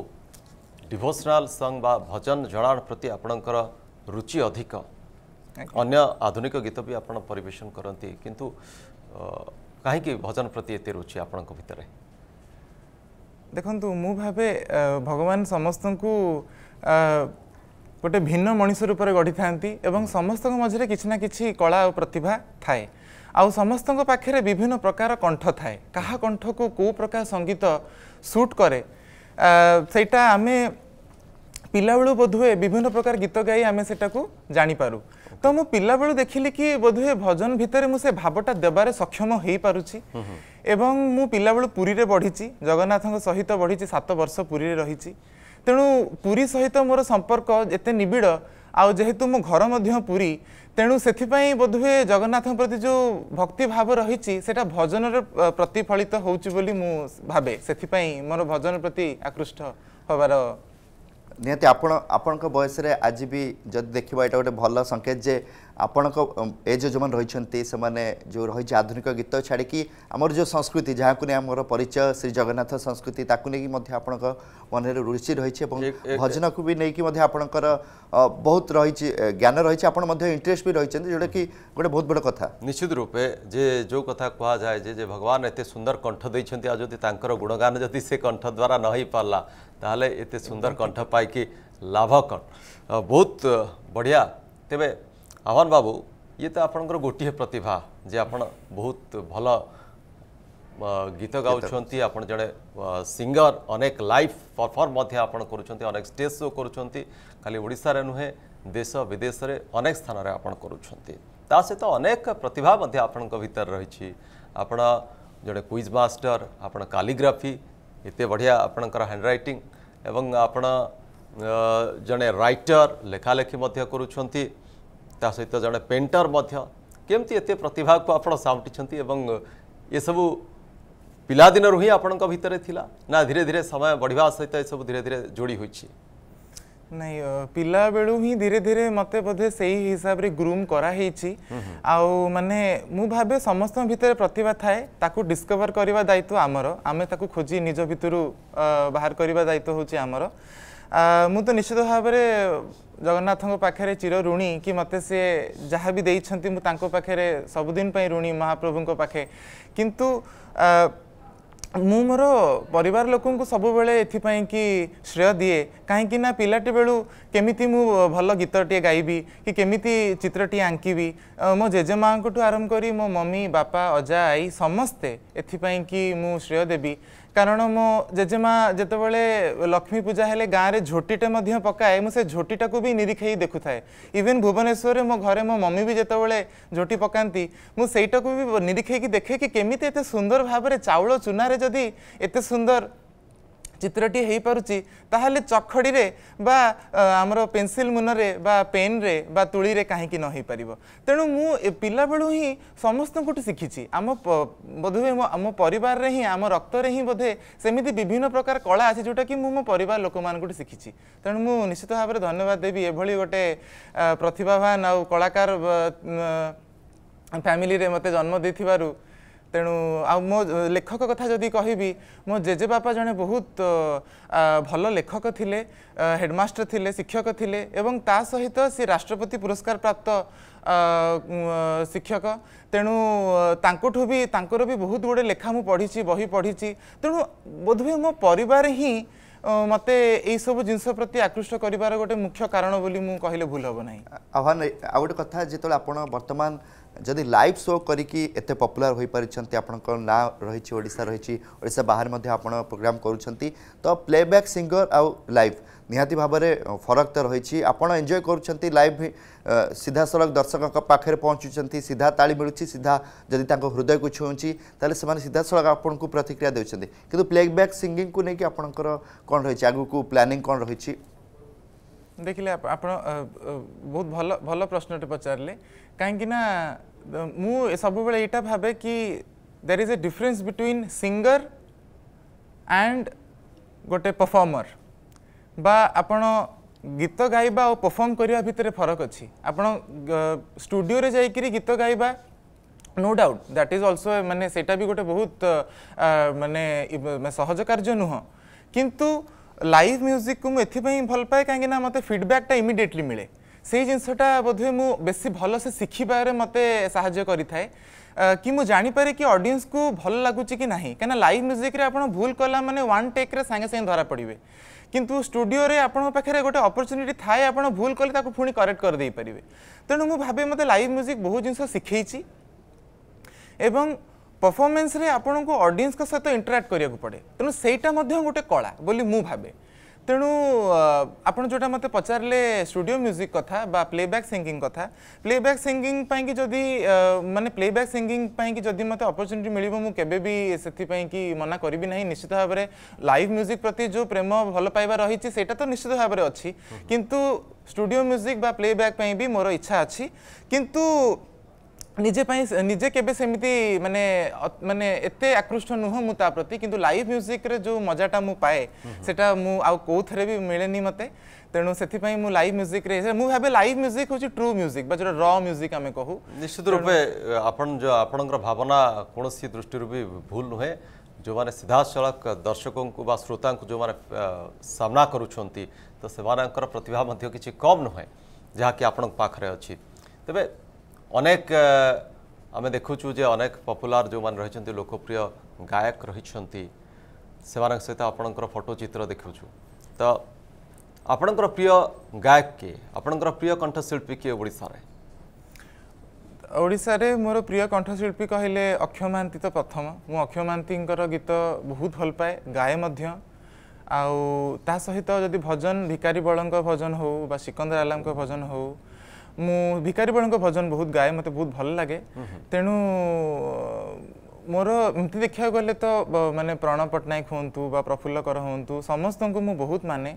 डिवोशनल संग बा भजन जड़ान प्रति आपणकर रुचि अधिका ଅନ୍ୟ ଆଧୁନିକ ଗୀତ ବି ଆପଣ ପରିବେଷଣ କରନ୍ତି କିନ୍ତୁ କାହିଁକି ଭଜନ ପ୍ରତି ଏତେ ରୁଚି ଆପଣଙ୍କ ଭିତରେ ଦେଖନ୍ତୁ ମୁଁ ଭାବେ ଭଗବାନ ସମସ୍ତଙ୍କୁ ଗୋଟେ ଭିନ୍ନ ମଣିଷ ରୂପରେ ଗଢ଼ିଥାନ୍ତି ଏବଂ ସମସ୍ତଙ୍କ ମଧ୍ୟରେ କିଛି ନା କିଛି କଳା ଆଉ ପ୍ରତିଭା ଥାଏ ଆଉ ସମସ୍ତଙ୍କ ପାଖରେ ବିଭିନ୍ନ ପ୍ରକାର କଣ୍ଠ ଥାଏ କାହା କଣ୍ଠକୁ କେଉଁ ପ୍ରକାର ସଙ୍ଗୀତ ସୁଟ୍ କରେ ସେଇଟା ଆମେ ପିଲାବେଳୁ ବୋଧହୁଏ ବିଭିନ୍ନ ପ୍ରକାର ଗୀତ ଗାଇ ଆମେ ସେଟାକୁ ଜାଣିପାରୁ ତ ମୁଁ ପିଲାବେଳୁ ଦେଖିଲି କି ବୋଧହୁଏ ଭଜନ ଭିତରେ ମୁଁ ସେ ଭାବଟା ଦେବାରେ ସକ୍ଷମ ହେଇପାରୁଛି ଏବଂ ମୁଁ ପିଲାବେଳୁ ପୁରୀରେ ବଢ଼ିଛି ଜଗନ୍ନାଥଙ୍କ ସହିତ ବଢ଼ିଛି ସାତ ବର୍ଷ ପୁରୀରେ ରହିଛି ତେଣୁ ପୁରୀ ସହିତ ମୋର ସମ୍ପର୍କ ଏତେ ନିବିଡ଼ ଆଉ ଯେହେତୁ ମୋ ଘର ମଧ୍ୟ ପୁରୀ ତେଣୁ ସେଥିପାଇଁ ବୋଧହୁଏ ଜଗନ୍ନାଥଙ୍କ ପ୍ରତି ଯେଉଁ ଭକ୍ତିଭାବ ରହିଛି ସେଟା ଭଜନରେ ପ୍ରତିଫଳିତ ହେଉଛି ବୋଲି ମୁଁ ଭାବେ ସେଥିପାଇଁ ମୋର ଭଜନ ପ୍ରତି ଆକୃଷ୍ଟ ହେବାର ନିହାତି ଆପଣ ଆପଣଙ୍କ ବୟସରେ ଆଜି ବି ଯଦି ଦେଖିବା ଏଇଟା ଗୋଟେ ଭଲ ସଙ୍କେତ ଯେ ଆପଣଙ୍କ ଏଜ୍ ଯେଉଁମାନେ ରହିଛନ୍ତି ସେମାନେ ଯେଉଁ ରହିଛି ଆଧୁନିକ ଗୀତ ଛାଡ଼ିକି ଆମର ଯେଉଁ ସଂସ୍କୃତି ଯାହାକୁ ନେଇ ଆମର ପରିଚୟ ଶ୍ରୀ ଜଗନ୍ନାଥ ସଂସ୍କୃତି ତାକୁ ନେଇକି ମଧ୍ୟ ଆପଣଙ୍କ ମନରେ ରୁଚି ରହିଛି ଏବଂ ଭଜନକୁ ବି ନେଇକି ମଧ୍ୟ ଆପଣଙ୍କର ବହୁତ ରହିଛି ଜ୍ଞାନ ରହିଛି ଆପଣ ମଧ୍ୟ ଇଣ୍ଟରେଷ୍ଟ ବି ରହିଛନ୍ତି ଯେଉଁଟାକି ଗୋଟେ ବହୁତ ବଡ଼ କଥା ନିଶ୍ଚିତ ରୂପେ ଯେ ଯେଉଁ କଥା କୁହାଯାଏ ଯେ ଭଗବାନ ଏତେ ସୁନ୍ଦର କଣ୍ଠ ଦେଇଛନ୍ତି ଆଉ ଯଦି ତାଙ୍କର ଗୁଣଗାନ ଯଦି ସେ କଣ୍ଠ ଦ୍ୱାରା ନ ହେଇପାରିଲା ତାହେଲେ ଏତେ ସୁନ୍ଦର କଣ୍ଠ ପାଇକି ଲାଭ କ'ଣ ବହୁତ ବଢ଼ିଆ ତେବେ ଆହ୍ୱାନ ବାବୁ ଇଏ ତ ଆପଣଙ୍କର ଗୋଟିଏ ପ୍ରତିଭା ଯେ ଆପଣ ବହୁତ ଭଲ ଗୀତ ଗାଉଛନ୍ତି ଆପଣ ଜଣେ ସିଙ୍ଗର ଅନେକ ଲାଇଭ୍ ପରଫର୍ମ ମଧ୍ୟ ଆପଣ କରୁଛନ୍ତି ଅନେକ ଷ୍ଟେଜ୍ ଶୋ କରୁଛନ୍ତି ଖାଲି ଓଡ଼ିଶାରେ ନୁହେଁ ଦେଶ ବିଦେଶରେ ଅନେକ ସ୍ଥାନରେ ଆପଣ କରୁଛନ୍ତି ତା ସହିତ ଅନେକ ପ୍ରତିଭା ମଧ୍ୟ ଆପଣଙ୍କ ଭିତରେ ରହିଛି ଆପଣ ଜଣେ କୁଇଜ୍ ମାଷ୍ଟର ଆପଣ କାଲିଗ୍ରାଫି ଏତେ ବଢ଼ିଆ ଆପଣଙ୍କର ହ୍ୟାଣ୍ଡରାଇଟିଂ ଏବଂ ଆପଣ ଜଣେ ରାଇଟର ଲେଖାଲେଖି ମଧ୍ୟ କରୁଛନ୍ତି ତା ସହିତ ଜଣେ ପେଣ୍ଟର ମଧ୍ୟ କେମିତି ଏତେ ପ୍ରତିଭାକୁ ଆପଣ ସାଉଁଟିଛନ୍ତି ଏବଂ ଏସବୁ ପିଲାଦିନରୁ ହିଁ ଆପଣଙ୍କ ଭିତରେ ଥିଲା ନା ଧୀରେ ଧୀରେ ସମୟ ବଢ଼ିବା ସହିତ ଏସବୁ ଧୀରେ ଧୀରେ ଯୋଡ଼ି ହୋଇଛି ନାଇଁ ପିଲାବେଳୁ ହିଁ ଧୀରେ ଧୀରେ ମୋତେ ବୋଧେ ସେଇ ହିସାବରେ ଗ୍ରୁମ୍ କରାହେଇଛି ଆଉ ମାନେ ମୁଁ ଭାବେ ସମସ୍ତଙ୍କ ଭିତରେ ପ୍ରତିଭା ଥାଏ ତାକୁ ଡିସ୍କଭର କରିବା ଦାୟିତ୍ୱ ଆମର ଆମେ ତାକୁ ଖୋଜି ନିଜ ଭିତରୁ ବାହାର କରିବା ଦାୟିତ୍ୱ ହେଉଛି ଆମର ମୁଁ ତ ନିଶ୍ଚିତ ଭାବରେ ଜଗନ୍ନାଥଙ୍କ ପାଖରେ ଚିର ଋଣୀ କି ମୋତେ ସିଏ ଯାହା ବି ଦେଇଛନ୍ତି ମୁଁ ତାଙ୍କ ପାଖରେ ସବୁଦିନ ପାଇଁ ଋଣୀ ମହାପ୍ରଭୁଙ୍କ ପାଖେ କିନ୍ତୁ ମୁଁ ମୋର ପରିବାର ଲୋକଙ୍କୁ ସବୁବେଳେ ଏଥିପାଇଁ କି ଶ୍ରେୟ ଦିଏ କାହିଁକି ନା ପିଲାଟି ବେଳୁ କେମିତି ମୁଁ ଭଲ ଗୀତଟିଏ ଗାଇବି କି କେମିତି ଚିତ୍ରଟିଏ ଆଙ୍କିବି ମୋ ଜେଜେମାଙ୍କଠୁ ଆରମ୍ଭ କରି ମୋ ମମି ବାପା ଅଜା ଆଈ ସମସ୍ତେ ଏଥିପାଇଁ କି ମୁଁ ଶ୍ରେୟ ଦେବି କାରଣ ମୋ ଜେଜେମା ଯେତେବେଳେ ଲକ୍ଷ୍ମୀ ପୂଜା ହେଲେ ଗାଁରେ ଝୋଟିଟେ ମଧ୍ୟ ପକାଏ ମୁଁ ସେ ଝୋଟିଟାକୁ ବି ନିରୀକ୍ଷେଇ ଦେଖୁଥାଏ ଇଭେନ୍ ଭୁବନେଶ୍ୱରରେ ମୋ ଘରେ ମୋ ମମି ବି ଯେତେବେଳେ ଝୋଟି ପକାନ୍ତି ମୁଁ ସେଇଟାକୁ ବି ନିରୀକ୍ଷେଇକି ଦେଖେ କି କେମିତି ଏତେ ସୁନ୍ଦର ଭାବରେ ଚାଉଳ ଚୁନାରେ ଯଦି ଏତେ ସୁନ୍ଦର ଚିତ୍ରଟି ହେଇପାରୁଛି ତାହେଲେ ଚକ୍ଷଡ଼ିରେ ବା ଆମର ପେନସିଲ୍ ମୁନରେ ବା ପେନ୍ରେ ବା ତୁଳିରେ କାହିଁକି ନ ହେଇପାରିବ ତେଣୁ ମୁଁ ପିଲାବେଳୁ ହିଁ ସମସ୍ତଙ୍କଠୁ ଶିଖିଛି ଆମ ବୋଧହୁଏ ଆମ ପରିବାରରେ ହିଁ ଆମ ରକ୍ତରେ ହିଁ ବୋଧେ ସେମିତି ବିଭିନ୍ନ ପ୍ରକାର କଳା ଅଛି ଯେଉଁଟାକି ମୁଁ ମୋ ପରିବାର ଲୋକମାନଙ୍କଠୁ ଶିଖିଛି ତେଣୁ ମୁଁ ନିଶ୍ଚିତ ଭାବରେ ଧନ୍ୟବାଦ ଦେବି ଏଭଳି ଗୋଟେ ପ୍ରତିଭାବାନ ଆଉ କଳାକାର ଫ୍ୟାମିଲିରେ ମୋତେ ଜନ୍ମ ଦେଇଥିବାରୁ ତେଣୁ ଆଉ ମୋ ଲେଖକ କଥା ଯଦି କହିବି ମୋ ଜେଜେବାପା ଜଣେ ବହୁତ ଭଲ ଲେଖକ ଥିଲେ ହେଡ଼ମାଷ୍ଟର ଥିଲେ ଶିକ୍ଷକ ଥିଲେ ଏବଂ ତା ସହିତ ସେ ରାଷ୍ଟ୍ରପତି ପୁରସ୍କାର ପ୍ରାପ୍ତ ଶିକ୍ଷକ ତେଣୁ ତାଙ୍କଠୁ ବି ତାଙ୍କର ବି ବହୁତ ଗୁଡ଼ିଏ ଲେଖା ମୁଁ ପଢ଼ିଛି ବହି ପଢ଼ିଛି ତେଣୁ ବୋଧହୁଏ ମୋ ପରିବାର ହିଁ ମୋତେ ଏଇସବୁ ଜିନିଷ ପ୍ରତି ଆକୃଷ୍ଟ କରିବାର ଗୋଟେ ମୁଖ୍ୟ କାରଣ ବୋଲି ମୁଁ କହିଲେ ଭୁଲ ହେବ ନାହିଁ ଆହ୍ୱାନ ଆଉ ଗୋଟେ କଥା ଯେତେବେଳେ ଆପଣ ବର୍ତ୍ତମାନ ଯଦି ଲାଇଭ୍ ଶୋ କରିକି ଏତେ ପପୁଲାର ହୋଇପାରିଛନ୍ତି ଆପଣଙ୍କ ନାଁ ରହିଛି ଓଡ଼ିଶା ରହିଛି ଓଡ଼ିଶା ବାହାରେ ମଧ୍ୟ ଆପଣ ପ୍ରୋଗ୍ରାମ୍ କରୁଛନ୍ତି ତ ପ୍ଲେବ୍ୟାକ୍ ସିଙ୍ଗର ଆଉ ଲାଇଭ୍ ନିହାତି ଭାବରେ ଫରକ ତ ରହିଛି ଆପଣ ଏନ୍ଜୟ କରୁଛନ୍ତି ଲାଇଭ୍ ସିଧାସଳଖ ଦର୍ଶକଙ୍କ ପାଖରେ ପହଞ୍ଚୁଛନ୍ତି ସିଧା ତାଳି ମିଳୁଛି ସିଧା ଯଦି ତାଙ୍କ ହୃଦୟକୁ ଛୁଉଁଛି ତାହେଲେ ସେମାନେ ସିଧାସଳଖ ଆପଣଙ୍କୁ ପ୍ରତିକ୍ରିୟା ଦେଉଛନ୍ତି କିନ୍ତୁ ପ୍ଲେବ୍ୟାକ୍ ସିଙ୍ଗିଂକୁ ନେଇକି ଆପଣଙ୍କର କ'ଣ ରହିଛି ଆଗକୁ ପ୍ଲାନିଂ କ'ଣ ରହିଛି ଦେଖିଲେ ଆପଣ ବହୁତ ଭଲ ଭଲ ପ୍ରଶ୍ନଟେ ପଚାରିଲେ କାହିଁକି ନା ମୁଁ ସବୁବେଳେ ଏଇଟା ଭାବେ କି there is a difference between singer and ଗୋଟେ ପରଫର୍ମର ବା ଆପଣ ଗୀତ ଗାଇବା ଓ ପରଫର୍ମ କରିବା ଭିତରେ ଫରକ ଅଛି ଆପଣ ଷ୍ଟୁଡ଼ିଓରେ ଯାଇକିରି ଗୀତ ଗାଇବା no doubt that is also मैंने सेटा भी गोटे बहुत मैंने सहज कार्य नुह किंतु লাইভ মিউজিক কু এপাই ভাল পায়ে কাহি না মতো ফিডব্যাকটা ইমিডিয়েটলি মিলে সেই জিনিসটা বোধহয় মু বেশি ভালসে শিখিবার মতো সাহায্য করে থাকে କି ମୁଁ ଜାଣିପାରେ କି ଅଡ଼ିଏନ୍ସକୁ ଭଲ ଲାଗୁଛି କି ନାହିଁ କାହିଁକିନା ଲାଇଭ୍ ମ୍ୟୁଜିକ୍ରେ ଆପଣ ଭୁଲ କଲା ମାନେ ୱାନ୍ ଟେକ୍ରେ ସାଙ୍ଗେ ସାଙ୍ଗେ ଧରା ପଡ଼ିବେ କିନ୍ତୁ ଷ୍ଟୁଡ଼ିଓରେ ଆପଣଙ୍କ ପାଖରେ ଗୋଟେ ଅପରଚ୍ୟୁନିଟି ଥାଏ ଆପଣ ଭୁଲ କଲେ ତାକୁ ପୁଣି କରେକ୍ଟ କରିଦେଇପାରିବେ ତେଣୁ ମୁଁ ଭାବେ ମୋତେ ଲାଇଭ୍ ମ୍ୟୁଜିକ୍ ବହୁତ ଜିନିଷ ଶିଖେଇଛି ଏବଂ ପରଫର୍ମାନ୍ସରେ ଆପଣଙ୍କୁ ଅଡ଼ିଏନ୍ସଙ୍କ ସହିତ ଇଣ୍ଟରାକ୍ଟ କରିବାକୁ ପଡ଼େ ତେଣୁ ସେଇଟା ମଧ୍ୟ ଗୋଟେ କଳା ବୋଲି ମୁଁ ଭାବେ ତେଣୁ ଆପଣ ଯେଉଁଟା ମୋତେ ପଚାରିଲେ ଷ୍ଟୁଡ଼ିଓ ମ୍ୟୁଜିକ୍ କଥା ବା ପ୍ଲେବ୍ୟାକ୍ ସିଙ୍ଗିଂ କଥା ପ୍ଲେବ୍ୟାକ୍ ସିଙ୍ଗିଂ ପାଇଁକି ଯଦି ମାନେ ପ୍ଲେବ୍ୟାକ୍ ସିଙ୍ଗିଂ ପାଇଁକି ଯଦି ମୋତେ ଅପରଚ୍ୟୁନିଟି ମିଳିବ ମୁଁ କେବେ ବି ସେଥିପାଇଁକି ମନା କରିବି ନାହିଁ ନିଶ୍ଚିତ ଭାବରେ ଲାଇଭ୍ ମ୍ୟୁଜିକ୍ ପ୍ରତି ଯେଉଁ ପ୍ରେମ ଭଲ ପାଇବା ରହିଛି ସେଇଟା ତ ନିଶ୍ଚିତ ଭାବରେ ଅଛି କିନ୍ତୁ ଷ୍ଟୁଡ଼ିଓ ମ୍ୟୁଜିକ୍ ବା ପ୍ଲେବ୍ୟାକ୍ ପାଇଁ ବି ମୋର ଇଚ୍ଛା ଅଛି କିନ୍ତୁ ନିଜେ ପାଇଁ ନିଜେ କେବେ ସେମିତି ମାନେ ମାନେ ଏତେ ଆକୃଷ୍ଟ ନୁହଁ ମୁଁ ତା ପ୍ରତି କିନ୍ତୁ ଲାଇଭ୍ ମ୍ୟୁଜିକ୍ରେ ଯେଉଁ ମଜାଟା ମୁଁ ପାଏ ସେଟା ମୁଁ ଆଉ କେଉଁଥିରେ ବି ମିଳେନି ମୋତେ ତେଣୁ ସେଥିପାଇଁ ମୁଁ ଲାଇଭ୍ ମ୍ୟୁଜିକ୍ରେ ମୁଁ ଭାବେ ଲାଇଭ୍ ମ୍ୟୁଜିକ୍ ହେଉଛି ଟ୍ରୁ ମ୍ୟୁଜିକ୍ ବା ଯେଉଁଟା ର ମ୍ୟୁଜିକ୍ ଆମେ କହୁ ନିଶ୍ଚିତ ରୂପେ ଆପଣ ଆପଣଙ୍କର ଭାବନା କୌଣସି ଦୃଷ୍ଟିରୁ ବି ଭୁଲ ନୁହେଁ ଯେଉଁମାନେ ସିଧାସଳଖ ଦର୍ଶକଙ୍କୁ ବା ଶ୍ରୋତାଙ୍କୁ ଯେଉଁମାନେ ସାମ୍ନା କରୁଛନ୍ତି ତ ସେମାନଙ୍କର ପ୍ରତିଭା ମଧ୍ୟ କିଛି କମ୍ ନୁହେଁ ଯାହାକି ଆପଣଙ୍କ ପାଖରେ ଅଛି ତେବେ অনেক আমি দেখুছু যে অনেক পপুলার যে রয়েছেন লোকপ্রিয় গায়ক রয়েছেন সে সহিত আপনার ফটোচিত্র দেখুছু তো আপনার প্রিয় গায়ক কে আপনার প্রিয় কণ্ঠশিল্পী কি ওড়শার ওড়শার মোর প্রিয় কণ্ঠশিল্পী কহিলে অক্ষয় মহান্তি তো প্রথম মু অক্ষয় মহান্তিঙ্কর গীত বহুত ভাল পায়ে গায়ে মধ্যে আউ তা সহ যদি ভজন ভিকারী বড়ঙ্ক ভজন হো বা সিকন্দর আলাম ভজন হো ମୁଁ ଭିକାରୀବଳଙ୍କ ଭଜନ ବହୁତ ଗାଏ ମୋତେ ବହୁତ ଭଲ ଲାଗେ ତେଣୁ ମୋର ଏମିତି ଦେଖିବାକୁ ଗଲେ ତ ମାନେ ପ୍ରଣବ ପଟ୍ଟନାୟକ ହୁଅନ୍ତୁ ବା ପ୍ରଫୁଲ୍ଲ କର ହୁଅନ୍ତୁ ସମସ୍ତଙ୍କୁ ମୁଁ ବହୁତ ମାନେ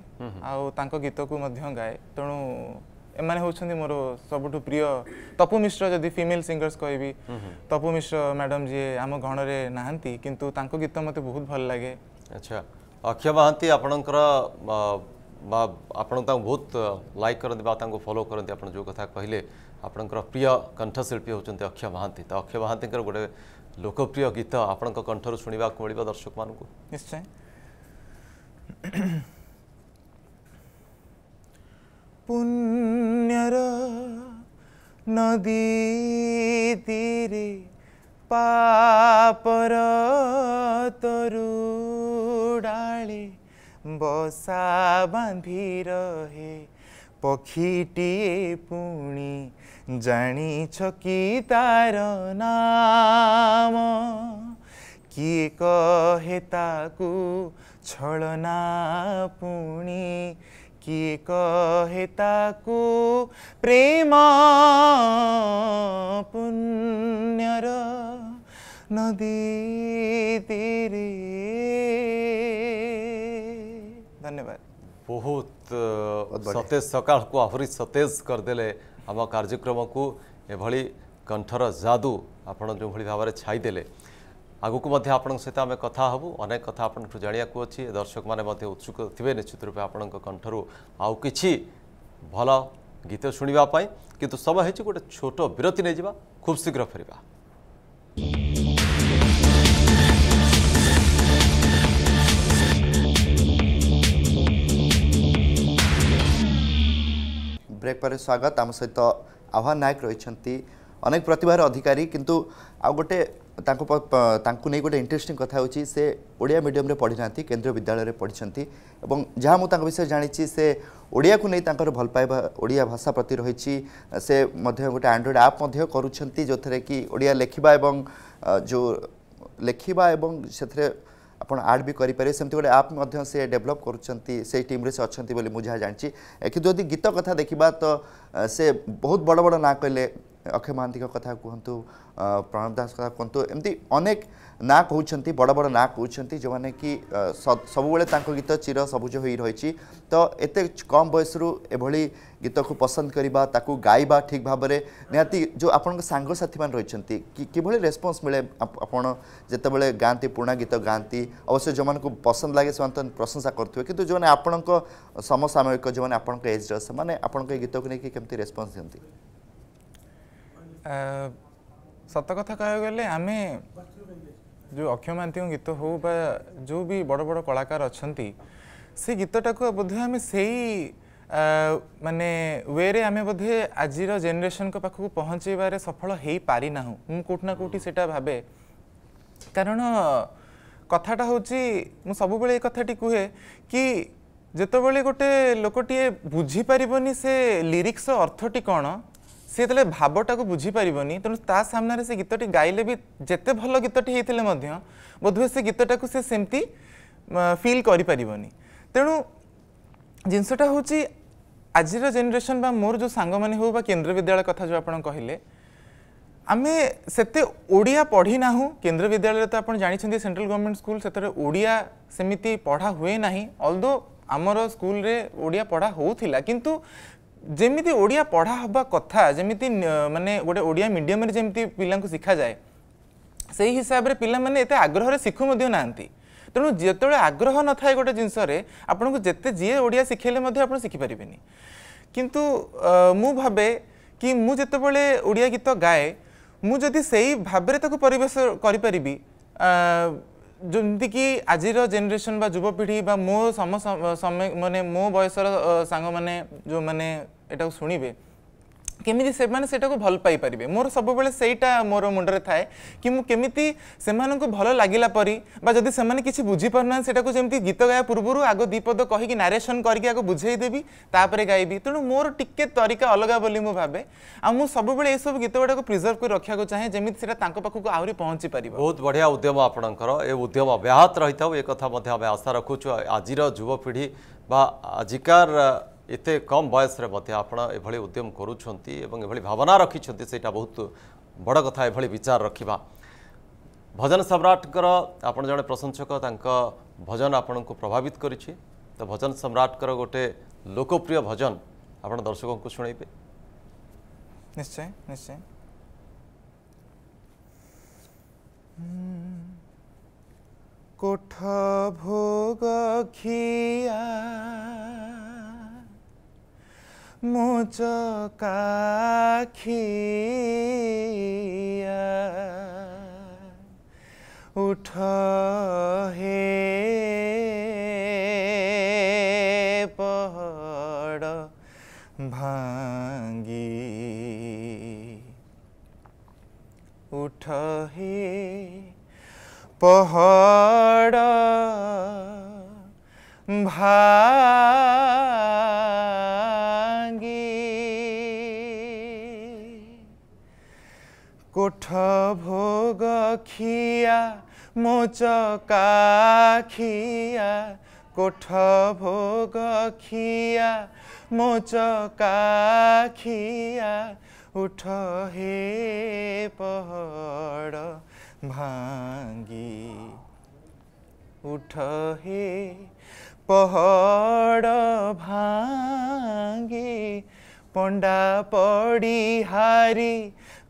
ଆଉ ତାଙ୍କ ଗୀତକୁ ମଧ୍ୟ ଗାଏ ତେଣୁ ଏମାନେ ହେଉଛନ୍ତି ମୋର ସବୁଠୁ ପ୍ରିୟ ତପୁ ମିଶ୍ର ଯଦି ଫିମେଲ୍ ସିଙ୍ଗର୍ସ କହିବି ତପୁ ମିଶ୍ର ମ୍ୟାଡ଼ାମ୍ ଯିଏ ଆମ ଗଣରେ ନାହାନ୍ତି କିନ୍ତୁ ତାଙ୍କ ଗୀତ ମୋତେ ବହୁତ ଭଲ ଲାଗେ ଆଚ୍ଛା ଅକ୍ଷୟ ମହାନ୍ତି ଆପଣଙ୍କର आपण त बहुत ल फलो कथा कहिले आपणको प्रिय कन्ठशिल्पी हौँदै अक्षय महान्त अक्षय महातिर गए लोकप्रिय गीत आपणको को शुणवा दर्शक मुण्य नदी पा বসা বাঁধি রহে ପକ୍ଷୀଟିଏ ପୁଣି ଜାଣିଛ କି ତାର ନାମ କିଏ କହେ ତାକୁ ଛଳନା ପୁଣି କିଏ କହେ ତାକୁ ପ୍ରେମ ପୁଣ୍ୟର ନଦୀ ତୀରେ ଧନ୍ୟବାଦ ବହୁତ ସତେଜ ସକାଳକୁ ଆହୁରି ସତେଜ କରିଦେଲେ ଆମ କାର୍ଯ୍ୟକ୍ରମକୁ ଏଭଳି କଣ୍ଠର ଯାଦୁ ଆପଣ ଯେଉଁଭଳି ଭାବରେ ଛାଇଦେଲେ ଆଗକୁ ମଧ୍ୟ ଆପଣଙ୍କ ସହିତ ଆମେ କଥା ହେବୁ ଅନେକ କଥା ଆପଣଙ୍କଠୁ ଜାଣିବାକୁ ଅଛି ଦର୍ଶକମାନେ ମଧ୍ୟ ଉତ୍ସୁକ ଥିବେ ନିଶ୍ଚିତ ରୂପେ ଆପଣଙ୍କ କଣ୍ଠରୁ ଆଉ କିଛି ଭଲ ଗୀତ ଶୁଣିବା ପାଇଁ କିନ୍ତୁ ସମୟ ହେଉଛି ଗୋଟେ ଛୋଟ ବିରତି ନେଇଯିବା ଖୁବ୍ ଶୀଘ୍ର ଫେରିବା Thank you. ବ୍ରେକ୍ ପରେ ସ୍ୱାଗତ ଆମ ସହିତ ଆହ୍ୱାନ ନାୟକ ରହିଛନ୍ତି ଅନେକ ପ୍ରତିଭାର ଅଧିକାରୀ କିନ୍ତୁ ଆଉ ଗୋଟେ ତାଙ୍କୁ ତାଙ୍କୁ ନେଇ ଗୋଟେ ଇଣ୍ଟରେଷ୍ଟିଂ କଥା ହେଉଛି ସେ ଓଡ଼ିଆ ମିଡ଼ିୟମରେ ପଢ଼ିନାହାନ୍ତି କେନ୍ଦ୍ରୀୟ ବିଦ୍ୟାଳୟରେ ପଢ଼ିଛନ୍ତି ଏବଂ ଯାହା ମୁଁ ତାଙ୍କ ବିଷୟରେ ଜାଣିଛି ସେ ଓଡ଼ିଆକୁ ନେଇ ତାଙ୍କର ଭଲ ପାଇବା ଓଡ଼ିଆ ଭାଷା ପ୍ରତି ରହିଛି ସେ ମଧ୍ୟ ଗୋଟେ ଆଣ୍ଡ୍ରଏଡ଼୍ ଆପ୍ ମଧ୍ୟ କରୁଛନ୍ତି ଯେଉଁଥିରେ କି ଓଡ଼ିଆ ଲେଖିବା ଏବଂ ଯେଉଁ ଲେଖିବା ଏବଂ ସେଥିରେ ଆପଣ ଆଡ଼୍ ବି କରିପାରିବେ ସେମିତି ଗୋଟେ ଆପ୍ ମଧ୍ୟ ସେ ଡେଭଲପ୍ କରୁଛନ୍ତି ସେଇ ଟିମ୍ରେ ସେ ଅଛନ୍ତି ବୋଲି ମୁଁ ଯାହା ଜାଣିଛି କିନ୍ତୁ ଯଦି ଗୀତ କଥା ଦେଖିବା ତ ସେ ବହୁତ ବଡ଼ ବଡ଼ ନାଁ କହିଲେ ଅକ୍ଷୟ ମହାନ୍ତିଙ୍କ କଥା କୁହନ୍ତୁ ପ୍ରଣବ ଦାସ କଥା କୁହନ୍ତୁ ଏମିତି ଅନେକ ନା କହୁଛନ୍ତି ବଡ଼ ବଡ଼ ନା କହୁଛନ୍ତି ଯେଉଁମାନେ କି ସବୁବେଳେ ତାଙ୍କ ଗୀତ ଚିର ସବୁଜ ହୋଇ ରହିଛି ତ ଏତେ କମ୍ ବୟସରୁ ଏଭଳି ଗୀତକୁ ପସନ୍ଦ କରିବା ତାକୁ ଗାଇବା ଠିକ୍ ଭାବରେ ନିହାତି ଯେଉଁ ଆପଣଙ୍କ ସାଙ୍ଗସାଥିମାନେ ରହିଛନ୍ତି କିଭଳି ରେସ୍ପନ୍ସ ମିଳେ ଆପଣ ଯେତେବେଳେ ଗାଆନ୍ତି ପୁରୁଣା ଗୀତ ଗାଆନ୍ତି ଅବଶ୍ୟ ଯେଉଁମାନଙ୍କୁ ପସନ୍ଦ ଲାଗେ ସେମାନେ ତ ପ୍ରଶଂସା କରୁଥିବେ କିନ୍ତୁ ଯେଉଁମାନେ ଆପଣଙ୍କ ସମସାମୟିକ ଯେଉଁମାନେ ଆପଣଙ୍କ ଏଜ୍ର ସେମାନେ ଆପଣଙ୍କ ଏ ଗୀତକୁ ନେଇକି କେମିତି ରେସ୍ପନ୍ସ ଦିଅନ୍ତି ସତ କଥା କହିବାକୁ ଗଲେ ଆମେ ଯେଉଁ ଅକ୍ଷୟ ମହାନ୍ତିଙ୍କ ଗୀତ ହେଉ ବା ଯେଉଁ ବି ବଡ଼ ବଡ଼ କଳାକାର ଅଛନ୍ତି ସେ ଗୀତଟାକୁ ବୋଧହୁଏ ଆମେ ସେଇ ମାନେ ୱେରେ ଆମେ ବୋଧେ ଆଜିର ଜେନେରେସନଙ୍କ ପାଖକୁ ପହଞ୍ଚାଇବାରେ ସଫଳ ହେଇପାରିନାହୁଁ ମୁଁ କେଉଁଠି ନା କେଉଁଠି ସେଇଟା ଭାବେ କାରଣ କଥାଟା ହେଉଛି ମୁଁ ସବୁବେଳେ ଏ କଥାଟି କୁହେ କି ଯେତେବେଳେ ଗୋଟେ ଲୋକଟିଏ ବୁଝିପାରିବନି ସେ ଲିରିକ୍ସର ଅର୍ଥଟି କ'ଣ সে যেতে ভাবটাকে বুঝিপারবনি তেমন তা সামনে সে গীতটি গাইলে বি যেত ভাল গীতটি হয়েছিল বোধহয় সে গীতটা সে সেমতি ফিল করে পারবনি তেমন জিনিসটা হচ্ছে আজির জেনেশন বা মোর যে সাং মানে হো বা কেন্দ্র বিদ্যালয় কথা যে আপনার কহিলেন ଆମେ ସେତେ ଓଡ଼ିଆ ପଢ଼ି ନାହୁଁ কেন্দ্র বিদ্যালয় তো আপনার ଜାଣିଛନ୍ତି সেন্ট্রাল গভর্নমেন্ট স্কুল ସେଥିରେ ওড়িয়া ସେମିତି পড়া হুয়ে না অলদো আমার ସ୍କୁଲରେ ওড়িয়া পড়া হোলা কিন্তু ଯେମିତି ଓଡ଼ିଆ ପଢ଼ା ହେବା କଥା ଯେମିତି ମାନେ ଗୋଟେ ଓଡ଼ିଆ ମିଡ଼ିୟମରେ ଯେମିତି ପିଲାଙ୍କୁ ଶିଖାଯାଏ ସେହି ହିସାବରେ ପିଲାମାନେ ଏତେ ଆଗ୍ରହରେ ଶିଖୁ ମଧ୍ୟ ନାହାନ୍ତି ତେଣୁ ଯେତେବେଳେ ଆଗ୍ରହ ନଥାଏ ଗୋଟେ ଜିନିଷରେ ଆପଣଙ୍କୁ ଯେତେ ଯିଏ ଓଡ଼ିଆ ଶିଖେଇଲେ ମଧ୍ୟ ଆପଣ ଶିଖିପାରିବେନି କିନ୍ତୁ ମୁଁ ଭାବେ କି ମୁଁ ଯେତେବେଳେ ଓଡ଼ିଆ ଗୀତ ଗାଏ ମୁଁ ଯଦି ସେଇ ଭାବରେ ତାକୁ ପରିବେଶ କରିପାରିବି ଯେମିତିକି ଆଜିର ଜେନେରେସନ୍ ବା ଯୁବପିଢ଼ି ବା ମୋ ସମୟ ମାନେ ମୋ ବୟସର ସାଙ୍ଗମାନେ ଯେଉଁମାନେ ଏଇଟାକୁ ଶୁଣିବେ କେମିତି ସେମାନେ ସେଇଟାକୁ ଭଲ ପାଇପାରିବେ ମୋର ସବୁବେଳେ ସେଇଟା ମୋର ମୁଣ୍ଡରେ ଥାଏ କି ମୁଁ କେମିତି ସେମାନଙ୍କୁ ଭଲ ଲାଗିଲା ପରି ବା ଯଦି ସେମାନେ କିଛି ବୁଝିପାରୁନାହାନ୍ତି ସେଇଟାକୁ ଯେମିତି ଗୀତ ଗାଇବା ପୂର୍ବରୁ ଆଗ ଦୁଇ ପଦ କହିକି ନାରେସନ୍ କରିକି ଆଗ ବୁଝେଇଦେବି ତାପରେ ଗାଇବି ତେଣୁ ମୋର ଟିକେ ତରିକା ଅଲଗା ବୋଲି ମୁଁ ଭାବେ ଆଉ ମୁଁ ସବୁବେଳେ ଏସବୁ ଗୀତ ଗୁଡ଼ାକୁ ପ୍ରିଜର୍ଭ କରି ରଖିବାକୁ ଚାହେଁ ଯେମିତି ସେଇଟା ତାଙ୍କ ପାଖକୁ ଆହୁରି ପହଞ୍ଚି ପାରିବ ବହୁତ ବଢ଼ିଆ ଉଦ୍ୟମ ଆପଣଙ୍କର ଏ ଉଦ୍ୟମ ବ୍ୟାହତ ରହିଥାଉ ଏ କଥା ମଧ୍ୟ ଆମେ ଆଶା ରଖୁଛୁ ଆଜିର ଯୁବପିଢ଼ି ବା ଆଜିକାର এতে কম বয়সে মধ্যে আপনার এভাবে উদ্যম করছেন এবং এভাবে ভাবনা রাখিছেন সেটা বহুত বড় কথা এভাবে বিচার রাখা ভজন সম্রাটকর আপনার জন প্রশংসক তাঁক ভজন আপনার প্রভাবিত করেছে তো ভজন সম্রাটকর গোটে লোকপ্রিয় ভজন আপনার দর্শক শুনেবে নিশ্চয় নিশ্চয় কোঠা ভোগ খিয়া মোচকাখিয়া উঠ হে পহড় ভাঙ্গি উঠ হে পহড় ভা ভোগ খিয়া মোচকা খিয়া কোঠ ভোগ খিয়া মোচকা খিয়া উঠ হে পহড় ভাঙ্গি উঠ হে পহড় ভাঙ্গি পণ্ডা পড়ি হারি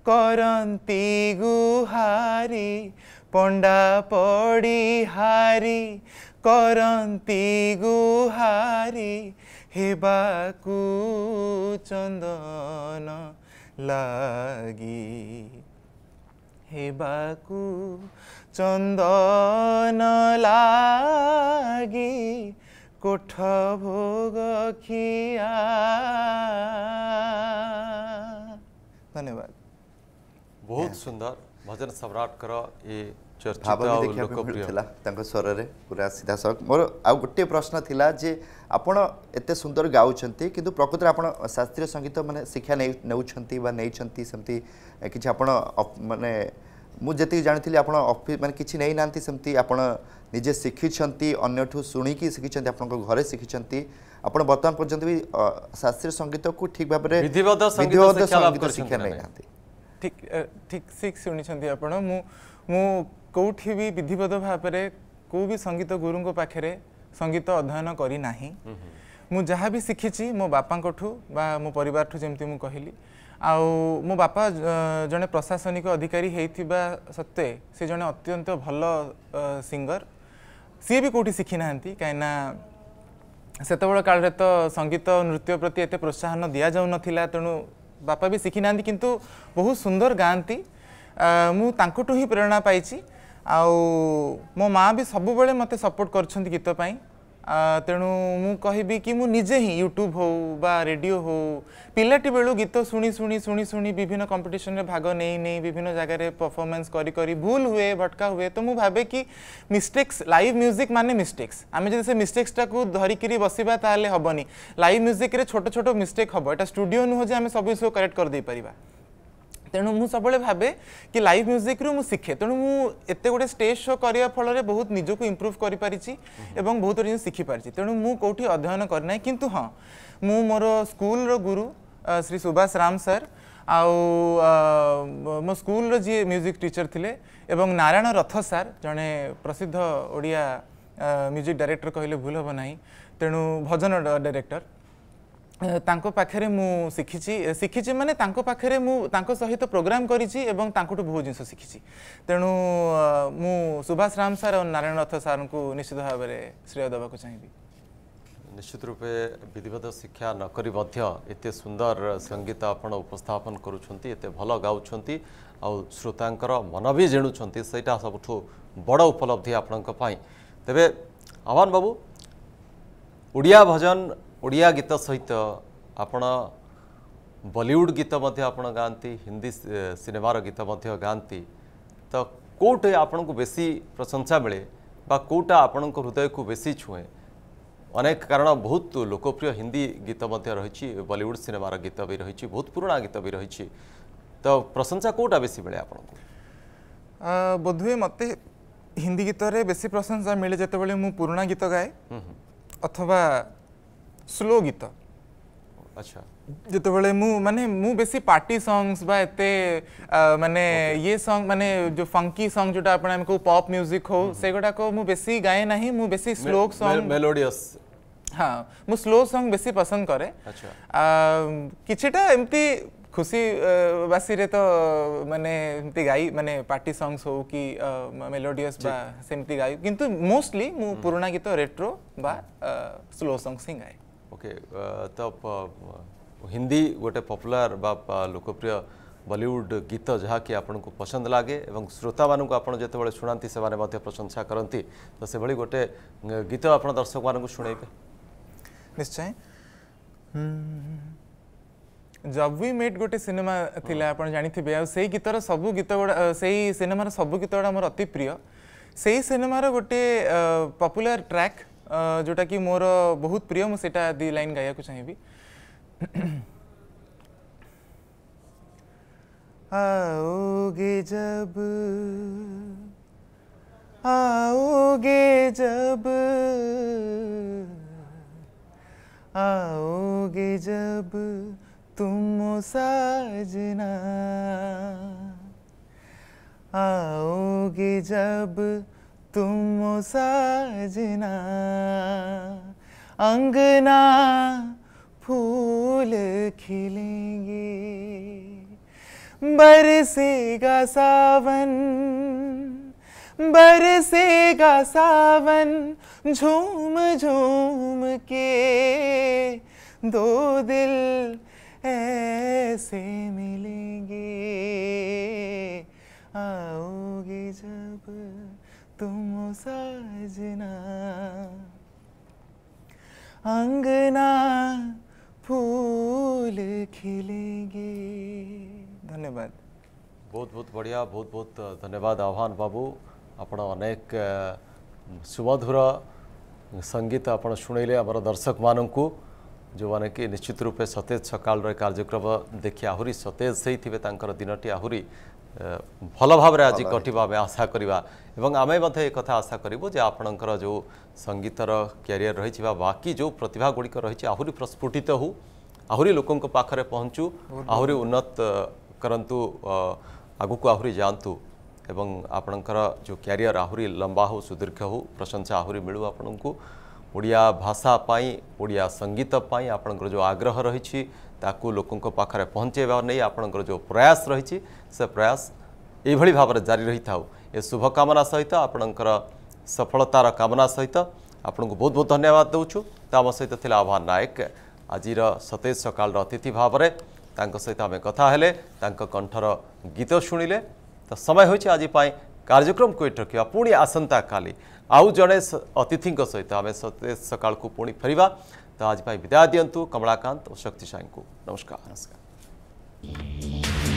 করন্তি গুহারি পণ্ডা পড়ি হারি করন্তি গুহারি হেবাকু চন্দন লাগি হেবাকু চন্দন লাগি কোঠ ভোগ খিয়া ধন্যবাদ ବହୁତ ସୁନ୍ଦର ଭଜନ ସମ୍ରାଟଙ୍କର ଏ ଭାବ ବି ଦେଖିବାକୁ ମିଳୁଥିଲା ତାଙ୍କ ସ୍ୱରରେ ପୁରା ସିଧାସଳଖ ମୋର ଆଉ ଗୋଟିଏ ପ୍ରଶ୍ନ ଥିଲା ଯେ ଆପଣ ଏତେ ସୁନ୍ଦର ଗାଉଛନ୍ତି କିନ୍ତୁ ପ୍ରକୃତରେ ଆପଣ ଶାସ୍ତ୍ରୀୟ ସଙ୍ଗୀତ ମାନେ ଶିକ୍ଷା ନେଉଛନ୍ତି ବା ନେଇଛନ୍ତି ସେମିତି କିଛି ଆପଣ ମାନେ ମୁଁ ଯେତିକି ଜାଣିଥିଲି ଆପଣ ମାନେ କିଛି ନେଇନାହାନ୍ତି ସେମିତି ଆପଣ ନିଜେ ଶିଖିଛନ୍ତି ଅନ୍ୟଠୁ ଶୁଣିକି ଶିଖିଛନ୍ତି ଆପଣଙ୍କ ଘରେ ଶିଖିଛନ୍ତି ଆପଣ ବର୍ତ୍ତମାନ ପର୍ଯ୍ୟନ୍ତ ବି ଶାସ୍ତ୍ରୀୟ ସଙ୍ଗୀତକୁ ଠିକ୍ ଭାବରେ ବିଧିବଦ୍ଧ ସଙ୍ଗୀତ ଶିକ୍ଷା ନେଇନାହାନ୍ତି ଠିକ ଠିକ ଠିକ୍ ଶୁଣିଛନ୍ତି ଆପଣ ମୁଁ ମୁଁ କେଉଁଠି ବି ବିଧିବଦ୍ଧ ଭାବରେ କେଉଁ ବି ସଙ୍ଗୀତ ଗୁରୁଙ୍କ ପାଖରେ ସଙ୍ଗୀତ ଅଧ୍ୟୟନ କରିନାହିଁ ମୁଁ ଯାହା ବି ଶିଖିଛି ମୋ ବାପାଙ୍କଠୁ ବା ମୋ ପରିବାରଠୁ ଯେମିତି ମୁଁ କହିଲି ଆଉ ମୋ ବାପା ଜଣେ ପ୍ରଶାସନିକ ଅଧିକାରୀ ହେଇଥିବା ସତ୍ତ୍ୱେ ସେ ଜଣେ ଅତ୍ୟନ୍ତ ଭଲ ସିଙ୍ଗର ସିଏ ବି କେଉଁଠି ଶିଖିନାହାନ୍ତି କାହିଁକିନା ସେତେବେଳେ କାଳରେ ତ ସଙ୍ଗୀତ ନୃତ୍ୟ ପ୍ରତି ଏତେ ପ୍ରୋତ୍ସାହନ ଦିଆଯାଉନଥିଲା ତେଣୁ ବାପା ବି ଶିଖିନାହାନ୍ତି କିନ୍ତୁ ବହୁତ ସୁନ୍ଦର ଗାଆନ୍ତି ମୁଁ ତାଙ୍କଠୁ ହିଁ ପ୍ରେରଣା ପାଇଛି ଆଉ ମୋ ମାଆ ବି ସବୁବେଳେ ମୋତେ ସପୋର୍ଟ କରୁଛନ୍ତି ଗୀତ ପାଇଁ ତେଣୁ ମୁଁ କହିବି କି ମୁଁ ନିଜେ ହିଁ ୟୁଟ୍ୟୁବ୍ ହେଉ ବା ରେଡ଼ିଓ ହେଉ ପିଲାଟି ବେଳୁ ଗୀତ ଶୁଣି ଶୁଣି ଶୁଣି ଶୁଣି ବିଭିନ୍ନ କମ୍ପିଟିସନରେ ଭାଗ ନେଇ ନେଇ ବିଭିନ୍ନ ଜାଗାରେ ପରଫର୍ମାନ୍ସ କରି କରି ଭୁଲ ହୁଏ ଭଟକା ହୁଏ ତ ମୁଁ ଭାବେ କି ମିଷ୍ଟେକ୍ସ ଲାଇଭ୍ ମ୍ୟୁଜିକ୍ ମାନେ ମିଷ୍ଟେକ୍ସ ଆମେ ଯଦି ସେ ମିଷ୍ଟେକ୍ସଟାକୁ ଧରିକିରି ବସିବା ତାହେଲେ ହେବନି ଲାଇଭ୍ ମ୍ୟୁଜିକ୍ରେ ଛୋଟ ଛୋଟ ମିଷ୍ଟେକ୍ ହେବ ଏଇଟା ଷ୍ଟୁଡ଼ିଓ ନୁହଁ ଯେ ଆମେ ସବୁ ସବୁ କରେକ୍ଟ କରିଦେଇପାରିବା ତେଣୁ ମୁଁ ସବୁବେଳେ ଭାବେ କି ଲାଇଭ୍ ମ୍ୟୁଜିକ୍ରୁ ମୁଁ ଶିଖେ ତେଣୁ ମୁଁ ଏତେ ଗୋଟେ ଷ୍ଟେଜ୍ ଶୋ କରିବା ଫଳରେ ବହୁତ ନିଜକୁ ଇମ୍ପ୍ରୁଭ୍ କରିପାରିଛି ଏବଂ ବହୁତ ଜିନିଷ ଶିଖିପାରିଛି ତେଣୁ ମୁଁ କେଉଁଠି ଅଧ୍ୟୟନ କରିନାହିଁ କିନ୍ତୁ ହଁ ମୁଁ ମୋର ସ୍କୁଲର ଗୁରୁ ଶ୍ରୀ ସୁବାସ ରାମ ସାର୍ ଆଉ ମୋ ସ୍କୁଲର ଯିଏ ମ୍ୟୁଜିକ୍ ଟିଚର୍ ଥିଲେ ଏବଂ ନାରାୟଣ ରଥ ସାର୍ ଜଣେ ପ୍ରସିଦ୍ଧ ଓଡ଼ିଆ ମ୍ୟୁଜିକ୍ ଡାଇରେକ୍ଟର କହିଲେ ଭୁଲ ହେବ ନାହିଁ ତେଣୁ ଭଜନ ଡାଇରେକ୍ଟର ତାଙ୍କ ପାଖରେ ମୁଁ ଶିଖିଛି ଶିଖିଛି ମାନେ ତାଙ୍କ ପାଖରେ ମୁଁ ତାଙ୍କ ସହିତ ପ୍ରୋଗ୍ରାମ୍ କରିଛି ଏବଂ ତାଙ୍କଠୁ ବହୁତ ଜିନିଷ ଶିଖିଛି ତେଣୁ ମୁଁ ସୁଭାଷ ରାମ ସାର୍ ଓ ନାରାୟଣ ରଥ ସାର୍ଙ୍କୁ ନିଶ୍ଚିତ ଭାବରେ ଶ୍ରେୟ ଦେବାକୁ ଚାହିଁବି ନିଶ୍ଚିତ ରୂପେ ବିଧିବଦ୍ଧ ଶିକ୍ଷା ନକରି ମଧ୍ୟ ଏତେ ସୁନ୍ଦର ସଙ୍ଗୀତ ଆପଣ ଉପସ୍ଥାପନ କରୁଛନ୍ତି ଏତେ ଭଲ ଗାଉଛନ୍ତି ଆଉ ଶ୍ରୋତାଙ୍କର ମନ ବି ଜିଣୁଛନ୍ତି ସେଇଟା ସବୁଠୁ ବଡ଼ ଉପଲବ୍ଧି ଆପଣଙ୍କ ପାଇଁ ତେବେ ଆହ୍ୱାନ ବାବୁ ଓଡ଼ିଆ ଭଜନ ଓଡ଼ିଆ ଗୀତ ସହିତ ଆପଣ ବଲିଉଡ଼ ଗୀତ ମଧ୍ୟ ଆପଣ ଗାଆନ୍ତି ହିନ୍ଦୀ ସିନେମାର ଗୀତ ମଧ୍ୟ ଗାଆନ୍ତି ତ କେଉଁଠି ଆପଣଙ୍କୁ ବେଶୀ ପ୍ରଶଂସା ମିଳେ ବା କେଉଁଟା ଆପଣଙ୍କ ହୃଦୟକୁ ବେଶୀ ଛୁଏଁ ଅନେକ କାରଣ ବହୁତ ଲୋକପ୍ରିୟ ହିନ୍ଦୀ ଗୀତ ମଧ୍ୟ ରହିଛି ବଲିଉଡ଼ ସିନେମାର ଗୀତ ବି ରହିଛି ବହୁତ ପୁରୁଣା ଗୀତ ବି ରହିଛି ତ ପ୍ରଶଂସା କେଉଁଟା ବେଶୀ ମିଳେ ଆପଣଙ୍କୁ ବୋଧହୁଏ ମୋତେ ହିନ୍ଦୀ ଗୀତରେ ବେଶୀ ପ୍ରଶଂସା ମିଳେ ଯେତେବେଳେ ମୁଁ ପୁରୁଣା ଗୀତ ଗାଏ ଅଥବା स्लो गीत अच्छा जो बड़े मु माने मु बेसी पार्टी सॉन्ग्स बा एते माने okay. ये सॉन्ग माने जो फंकी सॉन्ग जोटा आपन को पॉप म्यूजिक हो से गोटा को मु बेसी गाए नहीं मु बेसी स्लो सॉन्ग मेलोडियस हां मु स्लो सॉन्ग बेसी पसंद करे अच्छा आ किछटा एम्ती खुशी वासी रे तो माने एम्ती गाई माने पार्टी सॉन्ग्स हो कि मेलोडियस बा सेमती गाई किंतु मोस्टली मु पुराना गीत रेट्रो बा स्लो सॉन्ग्स ही गाई ଓକେ ତ ହିନ୍ଦୀ ଗୋଟେ ପପୁଲାର ବା ଲୋକପ୍ରିୟ ବଲିଉଡ୍ ଗୀତ ଯାହାକି ଆପଣଙ୍କୁ ପସନ୍ଦ ଲାଗେ ଏବଂ ଶ୍ରୋତାମାନଙ୍କୁ ଆପଣ ଯେତେବେଳେ ଶୁଣାନ୍ତି ସେମାନେ ମଧ୍ୟ ପ୍ରଶଂସା କରନ୍ତି ତ ସେଭଳି ଗୋଟେ ଗୀତ ଆପଣ ଦର୍ଶକମାନଙ୍କୁ ଶୁଣେଇବେ ନିଶ୍ଚୟ ଜବ୍ ୱି ମେଟ୍ ଗୋଟେ ସିନେମା ଥିଲା ଆପଣ ଜାଣିଥିବେ ଆଉ ସେଇ ଗୀତର ସବୁ ଗୀତ ଗୁଡ଼ା ସେଇ ସିନେମାର ସବୁ ଗୀତ ଗୁଡ଼ା ମୋର ଅତି ପ୍ରିୟ ସେଇ ସିନେମାର ଗୋଟେ ପପୁଲାର ଟ୍ରାକ୍ जोटा कि मोर बहुत प्रिय मुझे दी लाइन गायक चाहे आओगे जब आओगे जब आओगे जब तुम साजना आओगे जब तुम साजना अंगना फूल खिलेंगे बरसेगा सावन बरसेगा सावन झूम झूम के दो दिल ऐसे मिलेंगे आओगे जब तुम साजना अंगना फूल खिलेंगे धन्यवाद बहुत बहुत बढ़िया बहुत बहुत धन्यवाद आह्वान बाबू ଆପଣ ଅନେକ ସୁମଧୁର ସଙ୍ଗୀତ ଆପଣ ଶୁଣେଇଲେ ଆମର ଦର୍ଶକମାନଙ୍କୁ ଯେଉଁମାନେ କି ନିଶ୍ଚିତ ରୂପେ ସତେଜ ସକାଳର କାର୍ଯ୍ୟକ୍ରମ ଦେଖି ଆହୁରି ସତେଜ ହେଇଥିବେ ତାଙ୍କର ଦିନଟି ଆହୁରି ଭଲ ଭାବରେ ଆଜି କଟିବା ଆମେ ଆଶା କରିବା ଏବଂ ଆମେ ମଧ୍ୟ ଏ କଥା ଆଶା କରିବୁ ଯେ ଆପଣଙ୍କର ଯେଉଁ ସଙ୍ଗୀତର କ୍ୟାରିୟର ରହିଛି ବା ବାକି ଯେଉଁ ପ୍ରତିଭାଗୁଡ଼ିକ ରହିଛି ଆହୁରି ପ୍ରସ୍ଫୁଟିତ ହଉ ଆହୁରି ଲୋକଙ୍କ ପାଖରେ ପହଞ୍ଚୁ ଆହୁରି ଉନ୍ନତ କରନ୍ତୁ ଆଗକୁ ଆହୁରି ଯାଆନ୍ତୁ ଏବଂ ଆପଣଙ୍କର ଯେଉଁ କ୍ୟାରିୟର ଆହୁରି ଲମ୍ବା ହଉ ସୁଦୀର୍ଘ ହଉ ପ୍ରଶଂସା ଆହୁରି ମିଳୁ ଆପଣଙ୍କୁ ଓଡ଼ିଆ ଭାଷା ପାଇଁ ଓଡ଼ିଆ ସଙ୍ଗୀତ ପାଇଁ ଆପଣଙ୍କର ଯେଉଁ ଆଗ୍ରହ ରହିଛି ତାକୁ ଲୋକଙ୍କ ପାଖରେ ପହଞ୍ଚାଇବା ନେଇ ଆପଣଙ୍କର ଯେଉଁ ପ୍ରୟାସ ରହିଛି ସେ ପ୍ରୟାସ ଏଇଭଳି ଭାବରେ ଜାରି ରହିଥାଉ ଏ ଶୁଭକାମନା ସହିତ ଆପଣଙ୍କର ସଫଳତାର କାମନା ସହିତ ଆପଣଙ୍କୁ ବହୁତ ବହୁତ ଧନ୍ୟବାଦ ଦେଉଛୁ ତ ଆମ ସହିତ ଥିଲେ ଆହ୍ୱାନ ନାୟକ ଆଜିର ସତେଜ ସକାଳର ଅତିଥି ଭାବରେ ତାଙ୍କ ସହିତ ଆମେ କଥା ହେଲେ ତାଙ୍କ କଣ୍ଠର ଗୀତ ଶୁଣିଲେ ତ ସମୟ ହୋଇଛି ଆଜି ପାଇଁ କାର୍ଯ୍ୟକ୍ରମ କୋଇଟ୍ ରଖିବା ପୁଣି ଆସନ୍ତାକାଲି ଆଉ ଜଣେ ଅତିଥିଙ୍କ ସହିତ ଆମେ ସତେଜ ସକାଳକୁ ପୁଣି ଫେରିବା ତ ଆଜି ପାଇଁ ବିଦାୟ ଦିଅନ୍ତୁ କମଳାକାନ୍ତ ଓ ଶକ୍ତି ସାଇଙ୍କୁ ନମସ୍କାର ନମସ୍କାର